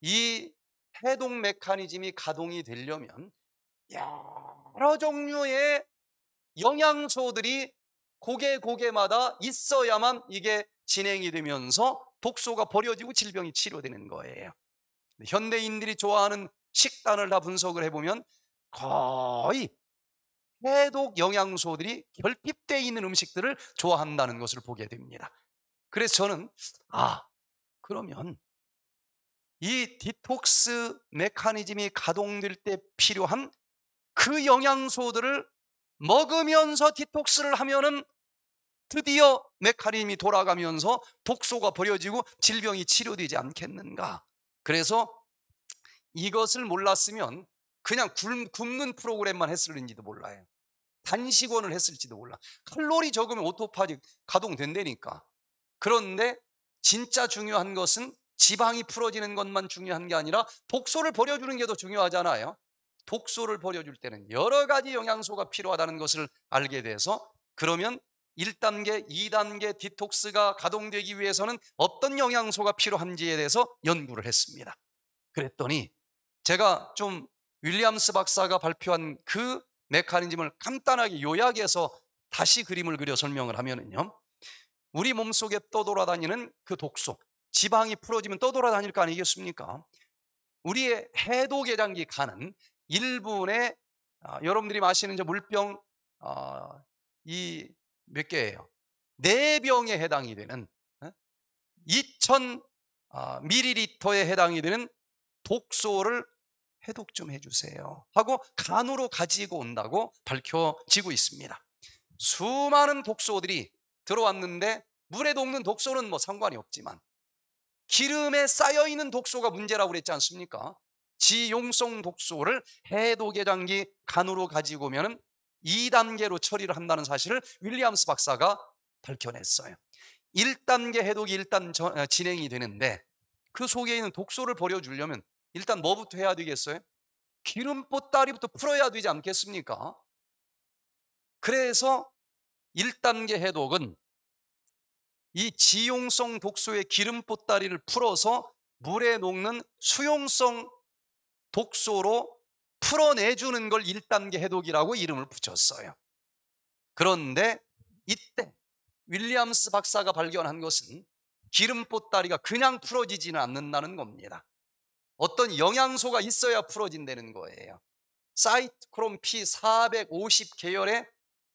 이 해독 메커니즘이 가동이 되려면 여러 종류의 영양소들이 고개 고개마다 있어야만 이게 진행이 되면서 독소가 버려지고 질병이 치료되는 거예요. 현대인들이 좋아하는 식단을 다 분석을 해보면 거의 해독 영양소들이 결핍되어 있는 음식들을 좋아한다는 것을 보게 됩니다. 그래서 저는 아 그러면 이 디톡스 메커니즘이 가동될 때 필요한 그 영양소들을 먹으면서 디톡스를 하면은 드디어 메카즘이 돌아가면서 독소가 버려지고 질병이 치료되지 않겠는가. 그래서 이것을 몰랐으면 그냥 굶, 는 프로그램만 했을는지도 몰라요. 단식원을 했을지도 몰라. 칼로리 적으면 오토파지 가동된다니까. 그런데 진짜 중요한 것은 지방이 풀어지는 것만 중요한 게 아니라 독소를 버려주는 게 더 중요하잖아요. 독소를 버려줄 때는 여러 가지 영양소가 필요하다는 것을 알게 돼서 그러면 1단계, 2단계 디톡스가 가동되기 위해서는 어떤 영양소가 필요한지에 대해서 연구를 했습니다. 그랬더니 제가 좀 윌리엄스 박사가 발표한 그 메커니즘을 간단하게 요약해서 다시 그림을 그려 설명을 하면은요. 우리 몸속에 떠돌아다니는 그 독소, 지방이 풀어지면 떠돌아다닐 거 아니겠습니까? 우리의 해독계장기 간은 1분에 어, 아, 여러분들이 마시는 저 물병 어, 아, 이몇 개예요? 4 병에 해당이 되는 2,000 m l 에 해당이 되는 독소를 해독 좀 해주세요. 하고 간으로 가지고 온다고 밝혀지고 있습니다. 수많은 독소들이 들어왔는데 물에 녹는 독소는 뭐 상관이 없지만 기름에 쌓여있는 독소가 문제라고 그랬지 않습니까? 지용성 독소를 해독의 장기 간으로 가지고 오면 2단계로 처리를 한다는 사실을 윌리엄스 박사가 밝혀냈어요. 1단계 해독이 일단 어, 진행이 되는데 그 속에 있는 독소를 버려주려면 일단 뭐부터 해야 되겠어요? 기름보따리부터 풀어야 되지 않겠습니까? 그래서 1단계 해독은 이 지용성 독소의 기름보따리를 풀어서 물에 녹는 수용성 독소로 풀어내주는 걸 1단계 해독이라고 이름을 붙였어요. 그런데 이때 윌리엄스 박사가 발견한 것은 기름보따리가 그냥 풀어지지는 않는다는 겁니다. 어떤 영양소가 있어야 풀어진다는 거예요. 사이트크롬 P450 계열의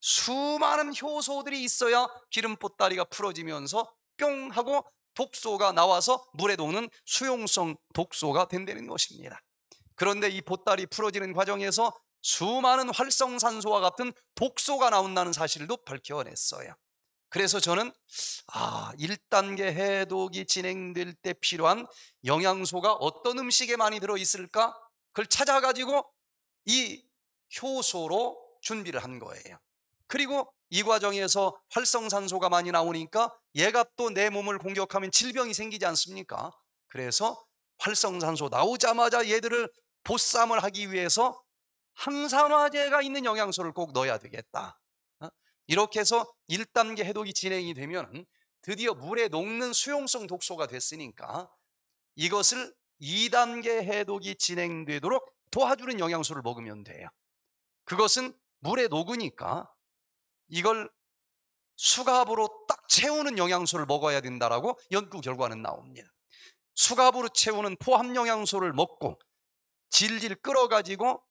수많은 효소들이 있어야 기름보따리가 풀어지면서 뿅 하고 독소가 나와서 물에 녹는 수용성 독소가 된다는 것입니다. 그런데 이 보따리 풀어지는 과정에서 수많은 활성산소와 같은 독소가 나온다는 사실도 밝혀냈어요. 그래서 저는 아, 1단계 해독이 진행될 때 필요한 영양소가 어떤 음식에 많이 들어 있을까? 그걸 찾아 가지고 이 효소로 준비를 한 거예요. 그리고 이 과정에서 활성산소가 많이 나오니까 얘가 또 내 몸을 공격하면 질병이 생기지 않습니까? 그래서 활성산소 나오자마자 얘들을 보쌈을 하기 위해서 항산화제가 있는 영양소를 꼭 넣어야 되겠다. 이렇게 해서 1단계 해독이 진행이 되면 드디어 물에 녹는 수용성 독소가 됐으니까 이것을 2단계 해독이 진행되도록 도와주는 영양소를 먹으면 돼요. 그것은 물에 녹으니까 이걸 수갑으로 딱 채우는 영양소를 먹어야 된다라고 연구 결과는 나옵니다. 수갑으로 채우는 포함 영양소를 먹고 질질 끌어가지고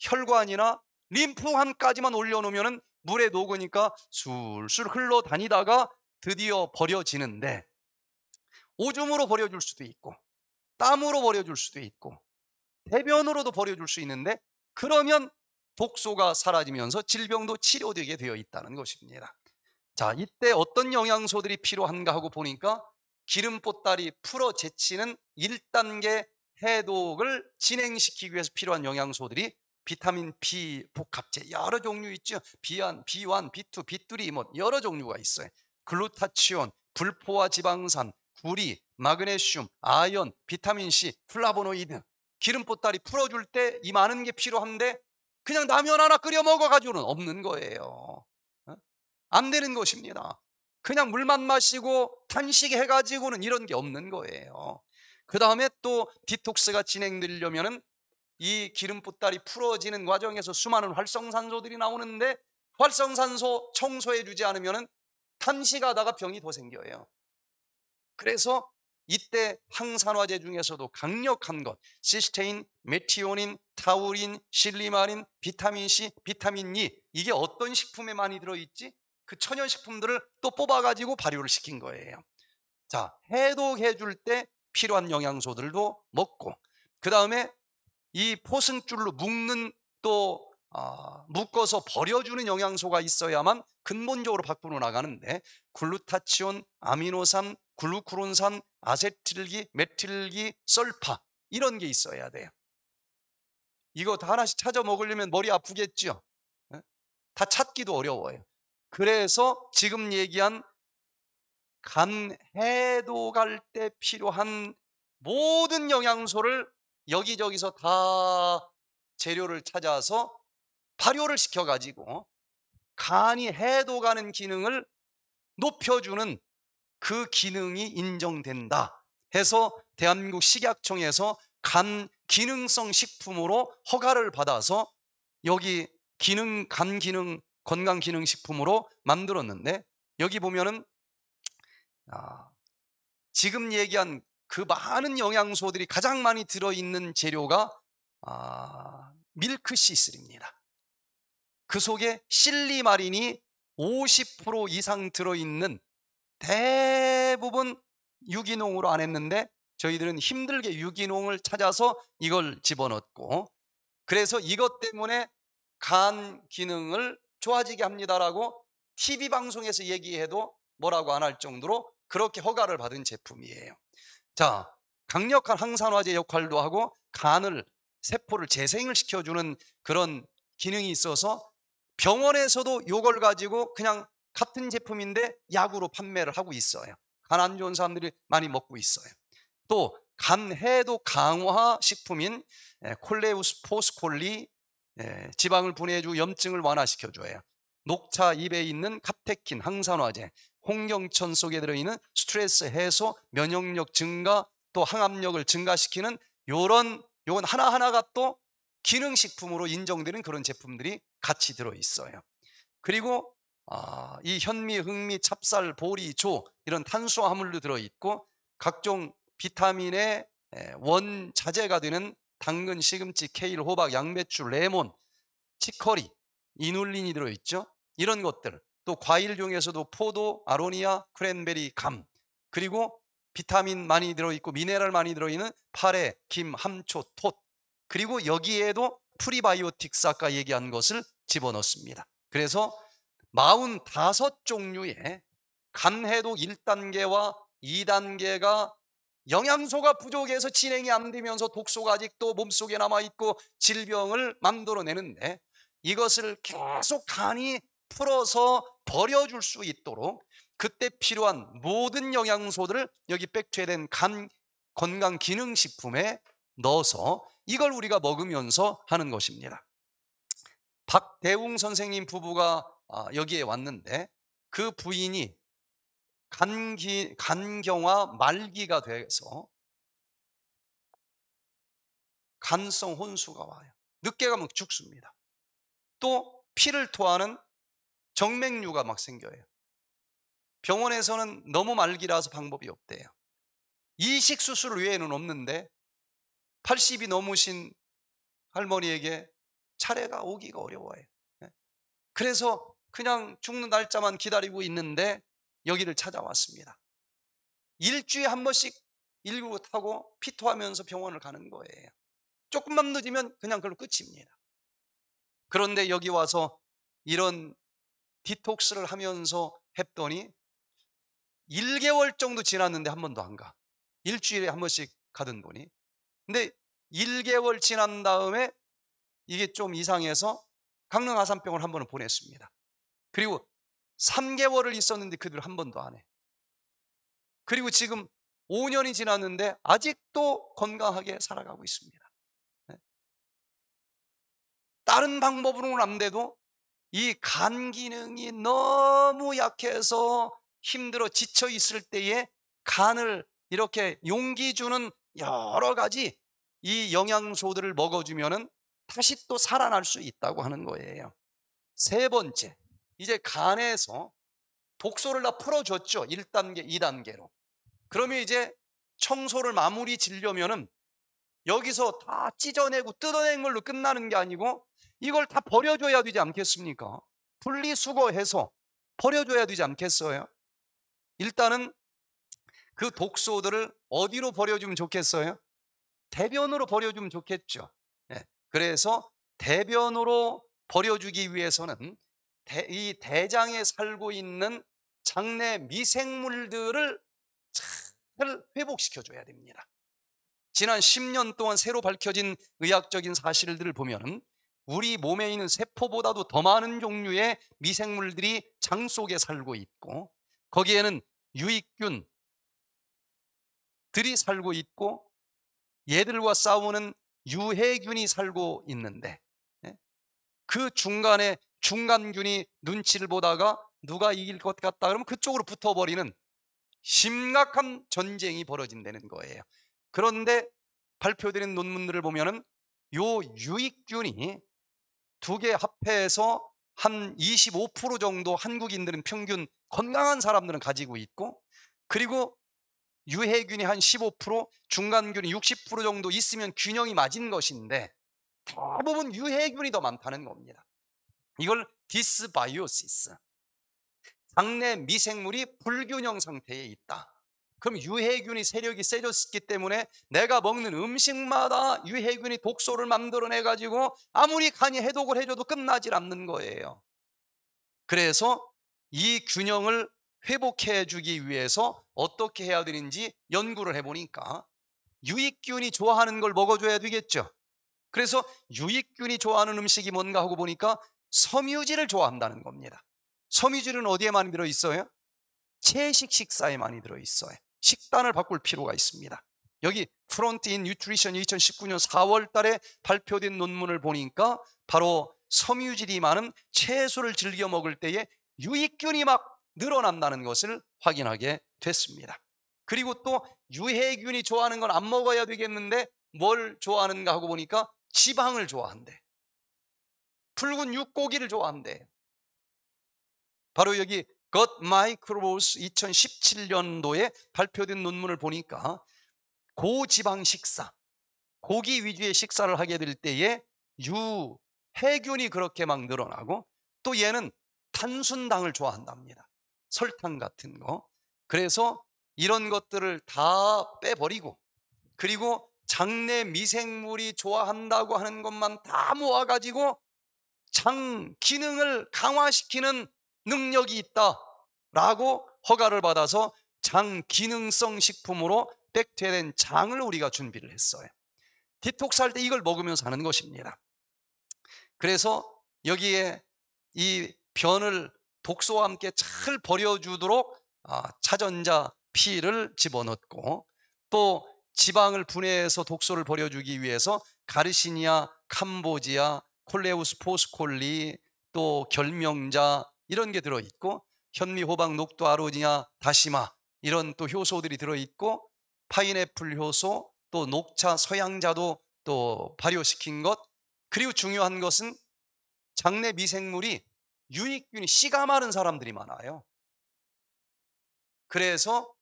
혈관이나 림프관까지만 올려놓으면 물에 녹으니까 술술 흘러다니다가 드디어 버려지는데 오줌으로 버려줄 수도 있고 땀으로 버려줄 수도 있고 대변으로도 버려줄 수 있는데 그러면 독소가 사라지면서 질병도 치료되게 되어 있다는 것입니다. 자, 이때 어떤 영양소들이 필요한가 하고 보니까 기름보따리 풀어 제치는 1단계 해독을 진행시키기 위해서 필요한 영양소들이 비타민 B 복합제 여러 종류 있죠. 비 B1, B1, B2, B3 뭐 여러 종류가 있어요. 글루타치온, 불포화 지방산, 구리, 마그네슘, 아연, 비타민 C, 플라보노이드. 기름 보따리 풀어줄 때 이 많은 게 필요한데 그냥 라면 하나 끓여 먹어가지고는 없는 거예요. 어? 안 되는 것입니다. 그냥 물만 마시고 탄식해가지고는 이런 게 없는 거예요. 그 다음에 또 디톡스가 진행되려면 이 기름 보따리 풀어지는 과정에서 수많은 활성산소들이 나오는데 활성산소 청소해 주지 않으면 탄식하다가 병이 더 생겨요. 그래서 이때 항산화제 중에서도 강력한 것 시스테인, 메티오닌, 타우린, 실리마린, 비타민C, 비타민E 이게 어떤 식품에 많이 들어있지? 그 천연식품들을 또 뽑아가지고 발효를 시킨 거예요. 자, 해독해 줄 때 필요한 영양소들도 먹고 그 다음에 이 포승줄로 묶는 또 어, 묶어서 버려주는 영양소가 있어야만 근본적으로 바꾸러 나가는데 글루타치온, 아미노산, 글루크론산, 아세틸기, 메틸기, 썰파 이런 게 있어야 돼요. 이거 다 하나씩 찾아 먹으려면 머리 아프겠죠. 예? 다 찾기도 어려워요. 그래서 지금 얘기한 간 해독할 때 필요한 모든 영양소를 여기저기서 다 재료를 찾아서 발효를 시켜가지고 간이 해독하는 기능을 높여주는 그 기능이 인정된다 해서 대한민국 식약청에서 간 기능성 식품으로 허가를 받아서 여기 기능 간 기능 건강 기능 식품으로 만들었는데 여기 보면은 아, 지금 얘기한 그 많은 영양소들이 가장 많이 들어있는 재료가 아, 밀크시슬입니다. 그 속에 실리마린이 50% 이상 들어있는 대부분 유기농으로 안 했는데 저희들은 힘들게 유기농을 찾아서 이걸 집어넣고 그래서 이것 때문에 간 기능을 좋아지게 합니다라고 TV 방송에서 얘기해도 뭐라고 안 할 정도로 그렇게 허가를 받은 제품이에요. 자, 강력한 항산화제 역할도 하고 간을 세포를 재생을 시켜주는 그런 기능이 있어서 병원에서도 요걸 가지고 그냥 같은 제품인데 약으로 판매를 하고 있어요. 간 안 좋은 사람들이 많이 먹고 있어요. 또 간해도 강화 식품인 예, 콜레우스 포스콜리 예, 지방을 분해해주고 염증을 완화시켜줘요. 녹차 입에 있는 카테킨 항산화제 홍경천 속에 들어있는 스트레스 해소, 면역력 증가, 또 항암력을 증가시키는 요런 요건 하나하나가 또 기능식품으로 인정되는 그런 제품들이 같이 들어있어요. 그리고 아, 이 현미, 흑미, 찹쌀, 보리, 조 이런 탄수화물도 들어있고 각종 비타민의 원자재가 되는 당근, 시금치, 케일, 호박, 양배추, 레몬, 치커리, 이눌린이 들어있죠. 이런 것들 또 과일 중에서도 포도, 아로니아, 크랜베리, 감 그리고 비타민 많이 들어있고 미네랄 많이 들어있는 파래, 김, 함초, 톳 그리고 여기에도 프리바이오틱스 아까 얘기한 것을 집어넣습니다 그래서 45종류의 간해독 1단계와 2단계가 영양소가 부족해서 진행이 안 되면서 독소가 아직도 몸속에 남아있고 질병을 만들어내는데 이것을 계속 간이 풀어서 버려줄 수 있도록 그때 필요한 모든 영양소들을 여기 백투된간 건강 기능 식품에 넣어서 이걸 우리가 먹으면서 하는 것입니다. 박대웅 선생님 부부가 아, 여기에 왔는데 그 부인이 간기, 간경화 말기가 돼서 간성 혼수가 와요. 늦게 가면 죽습니다. 또 피를 토하는 정맥류가 막 생겨요. 병원에서는 너무 말기라서 방법이 없대요. 이식 수술 외에는 없는데 80이 넘으신 할머니에게 차례가 오기가 어려워요. 예. 그래서 그냥 죽는 날짜만 기다리고 있는데 여기를 찾아왔습니다. 일주일에 한 번씩 일구 9 타고 피토하면서 병원을 가는 거예요. 조금만 늦으면 그냥 그걸로 끝입니다. 그런데 여기 와서 이런 디톡스를 하면서 했더니 1개월 정도 지났는데 한 번도 안 가. 일주일에 한 번씩 가던 분이. 근데 1개월 지난 다음에 이게 좀 이상해서 강릉 아산병원 한 번은 보냈습니다. 그리고 3개월을 있었는데 그들 한 번도 안 해. 그리고 지금 5년이 지났는데 아직도 건강하게 살아가고 있습니다. 네. 다른 방법으로는 안 돼도 이간 기능이 너무 약해서 힘들어 지쳐 있을 때에 간을 이렇게 용기 주는 여러 가지 이 영양소들을 먹어주면 다시 또 살아날 수 있다고 하는 거예요. 세 번째, 이제 간에서 독소를 다 풀어줬죠. 1단계, 2단계로. 그러면 이제 청소를 마무리 지려면 여기서 다 찢어내고 뜯어낸 걸로 끝나는 게 아니고 이걸 다 버려줘야 되지 않겠습니까? 분리수거해서 버려줘야 되지 않겠어요? 일단은 그 독소들을 어디로 버려주면 좋겠어요? 대변으로 버려주면 좋겠죠. 네. 그래서 대변으로 버려주기 위해서는 대, 이 대장에 살고 있는 장내 미생물들을 잘 회복시켜줘야 됩니다. 지난 10년 동안 새로 밝혀진 의학적인 사실들을 보면 우리 몸에 있는 세포보다도 더 많은 종류의 미생물들이 장 속에 살고 있고 거기에는 유익균들이 살고 있고 얘들과 싸우는 유해균이 살고 있는데 예? 그 중간에 중간균이 눈치를 보다가 누가 이길 것 같다 그러면 그쪽으로 붙어버리는 심각한 전쟁이 벌어진다는 거예요 그런데 발표되는 논문들을 보면 은요 유익균이 두개 합해서 한 25% 정도 한국인들은 평균 건강한 사람들은 가지고 있고 그리고 유해균이 한 15%, 중간균이 60% 정도 있으면 균형이 맞은 것인데 대부분 유해균이 더 많다는 겁니다. 이걸 디스바이오시스. 장내 미생물이 불균형 상태에 있다. 그럼 유해균이 세력이 세졌기 때문에 내가 먹는 음식마다 유해균이 독소를 만들어내 가지고 아무리 간이 해독을 해줘도 끝나질 않는 거예요. 그래서 이 균형을 회복해 주기 위해서 어떻게 해야 되는지 연구를 해보니까 유익균이 좋아하는 걸 먹어줘야 되겠죠. 그래서 유익균이 좋아하는 음식이 뭔가 하고 보니까 섬유질을 좋아한다는 겁니다. 섬유질은 어디에 많이 들어있어요? 채식 식사에 많이 들어있어요. 식단을 바꿀 필요가 있습니다. 여기 프론트인 뉴트리션이 2019년 4월 달에 발표된 논문을 보니까 바로 섬유질이 많은 채소를 즐겨 먹을 때에 유익균이 막 늘어난다는 것을 확인하게 됐습니다. 그리고 또 유해균이 좋아하는 건 안 먹어야 되겠는데 뭘 좋아하는가 하고 보니까 지방을 좋아한대. 붉은 육고기를 좋아한대. 바로 여기 것 마이크로스 2017년도에 발표된 논문을 보니까 고지방 식사, 고기 위주의 식사를 하게 될 때에 유해균이 그렇게 막 늘어나고 또 얘는 단순당을 좋아한답니다. 설탕 같은 거. 그래서 이런 것들을 다 빼버리고 그리고 장내 미생물이 좋아한다고 하는 것만 다 모아가지고 장 기능을 강화시키는 능력이 있다 라고 허가를 받아서 장 기능성 식품으로 백퇴된 장을 우리가 준비를 했어요 디톡스할 때 이걸 먹으면서 하는 것입니다 그래서 여기에 이 변을 독소와 함께 잘 버려주도록 아, 차전자 피를 집어넣고 또 지방을 분해해서 독소를 버려주기 위해서 가르시니아, 캄보지아, 콜레우스 포스콜리, 또 결명자, 이런 게 들어있고 현미, 호박, 녹두, 아로니아, 다시마 이런 또 효소들이 들어있고 파인애플 효소 또 녹차, 서양자도 또 발효시킨 것 그리고 중요한 것은 장내 미생물이 유익균이 씨가 마른 사람들이 많아요. 그래서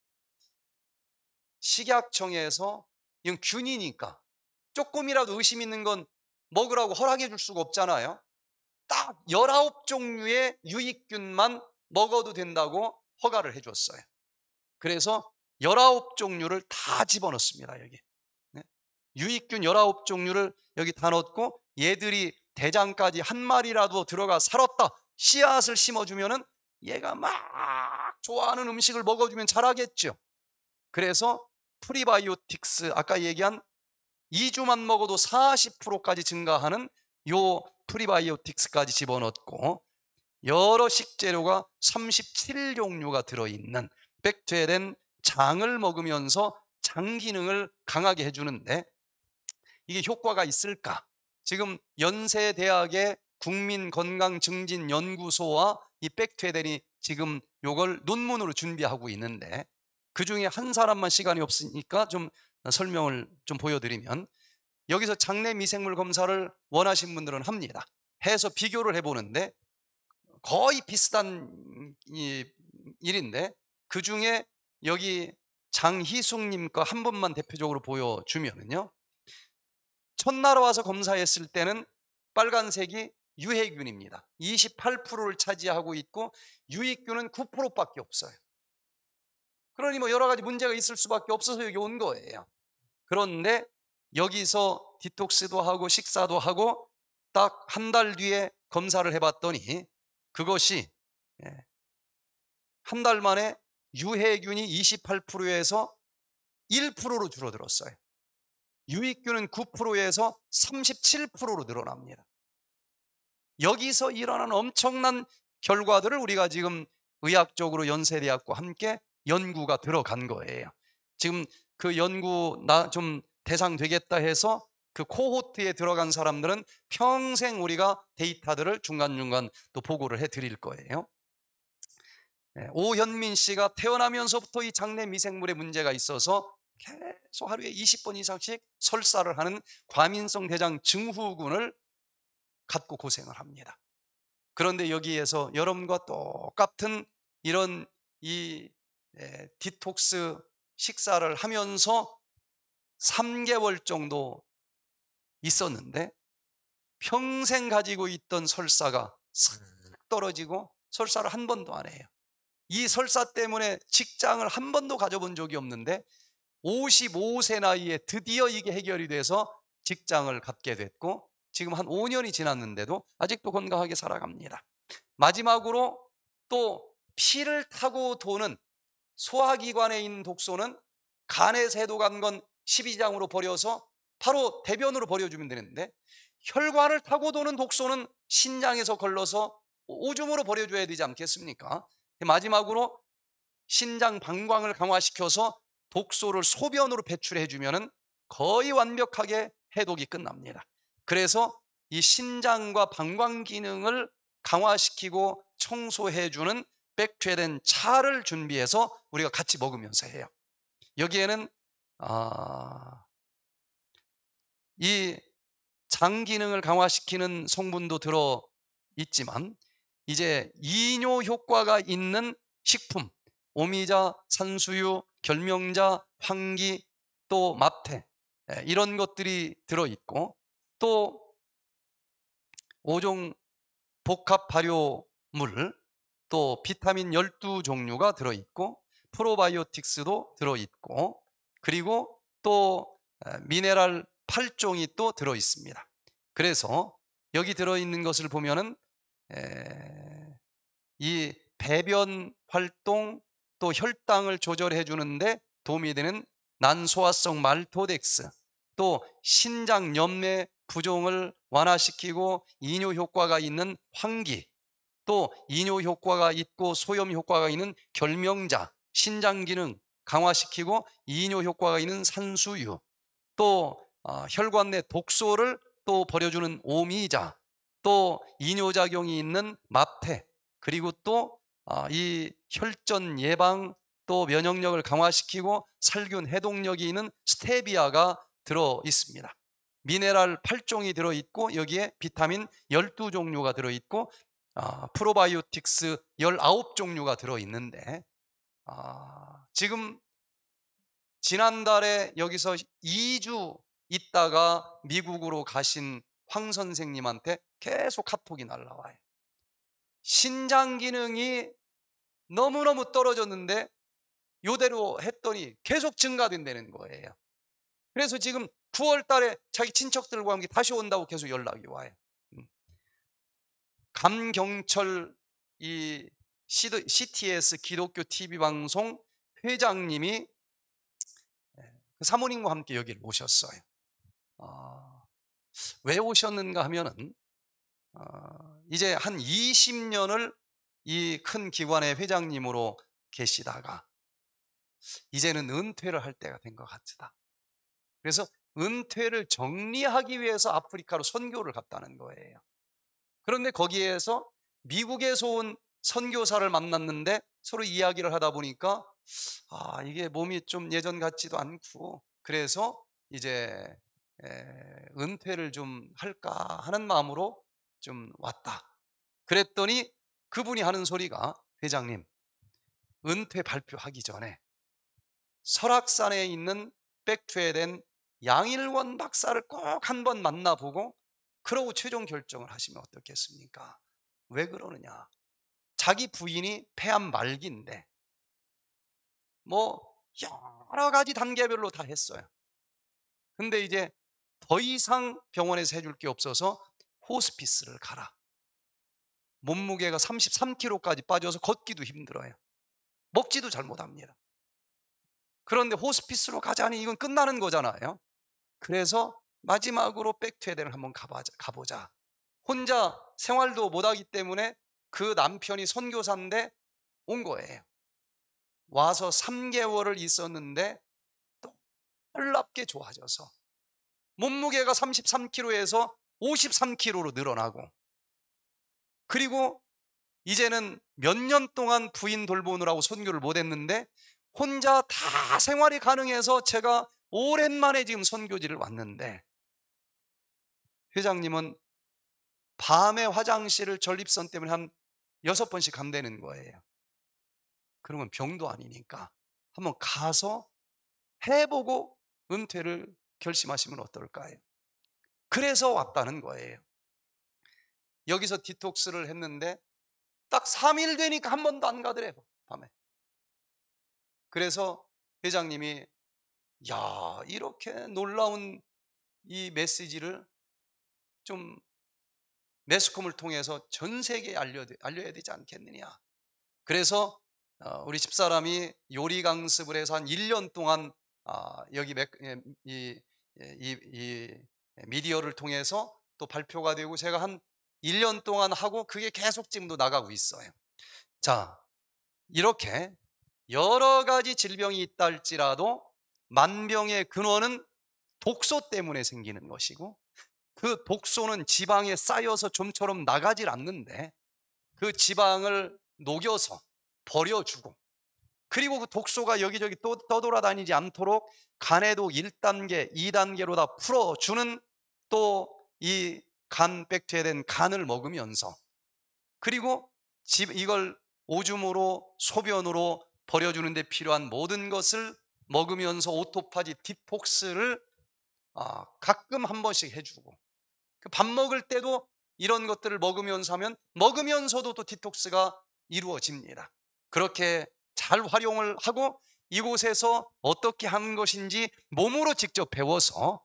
식약청에서 이건 균이니까 조금이라도 의심 있는 건 먹으라고 허락해 줄 수가 없잖아요. 딱 19종류의 유익균만 먹어도 된다고 허가를 해줬어요. 그래서 19종류를 다 집어넣습니다. 여기 네? 유익균 19종류를 여기 다 넣었고 얘들이 대장까지 한 마리라도 들어가 살았다. 씨앗을 심어주면 은 얘가 막 좋아하는 음식을 먹어주면 잘하겠죠. 그래서 프리바이오틱스 아까 얘기한 2주만 먹어도 40%까지 증가하는 요 프리바이오틱스까지 집어넣고 여러 식재료가 37종류가 들어있는 백죄된 장을 먹으면서 장 기능을 강하게 해주는데 이게 효과가 있을까? 지금 연세대학의 국민건강증진연구소와 이백퇴대이 지금 요걸 논문으로 준비하고 있는데 그 중에 한 사람만 시간이 없으니까 좀 설명을 좀 보여드리면 여기서 장내 미생물 검사를 원하신 분들은 합니다. 해서 비교를 해보는데 거의 비슷한 일인데 그 중에 여기 장희숙님 과한 번만 대표적으로 보여주면은요. 첫날 와서 검사했을 때는 빨간색이 유해균입니다. 28%를 차지하고 있고 유익균은 9%밖에 없어요. 그러니 뭐 여러 가지 문제가 있을 수밖에 없어서 여기 온 거예요. 그런데 여기서 디톡스도 하고 식사도 하고 딱 한 달 뒤에 검사를 해봤더니 그것이 예, 한달 만에 유해균이 28%에서 1%로 줄어들었어요. 유익균은 9%에서 37%로 늘어납니다. 여기서 일어난 엄청난 결과들을 우리가 지금 의학적으로 연세대학과 함께 연구가 들어간 거예요. 지금 그 연구 나좀 대상 되겠다 해서 그 코호트에 들어간 사람들은 평생 우리가 데이터들을 중간중간 또 보고를 해 드릴 거예요. 예, 오현민 씨가 태어나면서부터 이 장내 미생물에 문제가 있어서 계속 하루에 20번 이상씩 설사를 하는 과민성 대장 증후군을 갖고 고생을 합니다. 그런데 여기에서 여러분과 똑같은 이런 이 예, 디톡스 식사를 하면서 3개월 정도 있었는데 평생 가지고 있던 설사가 싹 음. 떨어지고 설사를 한 번도 안 해요. 이 설사 때문에 직장을 한 번도 가져본 적이 없는데 55세 나이에 드디어 이게 해결이 돼서 직장을 갖게 됐고 지금 한 5년이 지났는데도 아직도 건강하게 살아갑니다. 마지막으로 또 피를 타고 도는 소화기관에 있는 독소는 간에 세도 간건 12장으로 버려서 바로 대변으로 버려주면 되는데 혈관을 타고 도는 독소는 신장에서 걸러서 오줌으로 버려줘야 되지 않겠습니까? 마지막으로 신장 방광을 강화시켜서 독소를 소변으로 배출해 주면 거의 완벽하게 해독이 끝납니다. 그래서 이 신장과 방광 기능을 강화시키고 청소해 주는 백퇴된 차를 준비해서 우리가 같이 먹으면서 해요. 여기에는 아, 이 장기능을 강화시키는 성분도 들어 있지만 이제 이뇨 효과가 있는 식품 오미자, 산수유, 결명자, 황기, 또 마태 예, 이런 것들이 들어있고 또 5종 복합 발효물 또 비타민 12종류가 들어있고 프로바이오틱스도 들어있고 그리고 또 어, 미네랄 8종이 또 들어 있습니다. 그래서 여기 들어 있는 것을 보면은 이 배변 활동 또 혈당을 조절해 주는데 도움이 되는 난소화성 말토덱스 또 신장 염매 부종을 완화시키고 이뇨 효과가 있는 황기 또 이뇨 효과가 있고 소염 효과가 있는 결명자 신장 기능 강화시키고 이뇨 효과가 있는 산수유 또 어, 혈관 내 독소를 또 버려주는 오미자 또 이뇨작용이 있는 마페 그리고 또이 어, 혈전 예방 또 면역력을 강화시키고 살균 해독력이 있는 스테비아가 들어 있습니다 미네랄 8종이 들어있고 여기에 비타민 12종류가 들어있고 어, 프로바이오틱스 19종류가 들어있는데 아, 지금 지난달에 여기서 2주 있다가 미국으로 가신 황 선생님한테 계속 카톡이 날라와요. 신장 기능이 너무너무 떨어졌는데 요대로 했더니 계속 증가된다는 거예요. 그래서 지금 9월 달에 자기 친척들과 함께 다시 온다고 계속 연락이 와요. 음. 감경철 이 CTS 기독교 TV 방송 회장님이 예, 그 사모님과 함께 여기를 오셨어요. 어, 왜 오셨는가 하면은 어, 이제 한 20년을 이 큰 기관의 회장님으로 계시다가 이제는 은퇴를 할 때가 된 것 같다. 그래서 은퇴를 정리하기 위해서 아프리카로 선교를 갔다는 거예요. 그런데 거기에서 미국에서 온 선교사를 만났는데 서로 이야기를 하다 보니까 아 이게 몸이 좀 예전 같지도 않고 그래서 이제 에, 은퇴를 좀 할까 하는 마음으로 좀 왔다. 그랬더니 그분이 하는 소리가 회장님 은퇴 발표하기 전에 설악산에 있는 백투에된 양일원 박사를 꼭 한 번 만나보고 그러고 최종 결정을 하시면 어떻겠습니까? 왜 그러느냐? 자기 부인이 폐암 말기인데 뭐 여러 가지 단계별로 다 했어요. 근데 이제 더 이상 병원에서 해줄 게 없어서 호스피스를 가라. 몸무게가 33kg까지 빠져서 걷기도 힘들어요. 먹지도 잘 못합니다. 그런데 호스피스로 가자니 이건 끝나는 거잖아요. 그래서 마지막으로 백투에덴을 한번 가보자. 혼자 생활도 못하기 때문에 그 남편이 선교사인데 온 거예요. 와서 3개월을 있었는데 놀랍게 좋아져서 몸무게가 33kg에서 53kg로 늘어나고 그리고 이제는 몇 년 동안 부인 돌보느라고 선교를 못 했는데 혼자 다 생활이 가능해서 제가 오랜만에 지금 선교지를 왔는데 회장님은 밤에 화장실을 전립선 때문에 한 여섯 번씩 감면 되는 거예요. 그러면 병도 아니니까 한번 가서 해보고 은퇴를 결심하시면 어떨까요? 그래서 왔다는 거예요. 여기서 디톡스를 했는데 딱 3일 되니까 한 번도 안 가더래요. 밤에. 그래서 회장님이 야, 이렇게 놀라운 이 메시지를 좀 매스컴을 통해서 전 세계에 알려, 알려야 되지 않겠느냐. 그래서 어, 우리 집사람이 요리 강습을 해서 한 1년 동안 아, 여기 예, 이, 예, 이, 이 미디어를 통해서 또 발표가 되고 제가 한 1년 동안 하고 그게 계속 지금도 나가고 있어요. 자, 이렇게 여러 가지 질병이 있다 할지라도 만병의 근원은 독소 때문에 생기는 것이고 그 독소는 지방에 쌓여서 좀처럼 나가질 않는데 그 지방을 녹여서 버려주고 그리고 그 독소가 여기저기 또 떠돌아다니지 않도록 간에도 1단계, 2단계로 다 풀어주는 또 이 간 백제된 간을 먹으면서 그리고 집 이걸 오줌으로 소변으로 버려주는데 필요한 모든 것을 먹으면서 오토파지 디폭스를 아, 가끔 한 번씩 해주고 그러니까 밥 먹을 때도 이런 것들을 먹으면서 하면 먹으면서도 또 디톡스가 이루어집니다. 그렇게 잘 활용을 하고 이곳에서 어떻게 하는 것인지 몸으로 직접 배워서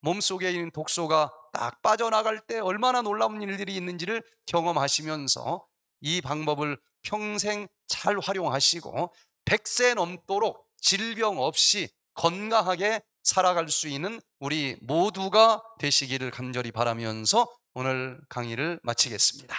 몸속에 있는 독소가 딱 빠져나갈 때 얼마나 놀라운 일들이 있는지를 경험하시면서 이 방법을 평생 잘 활용하시고 100세 넘도록 질병 없이 건강하게 살아갈 수 있는 우리 모두가 되시기를 간절히 바라면서 오늘 강의를 마치겠습니다.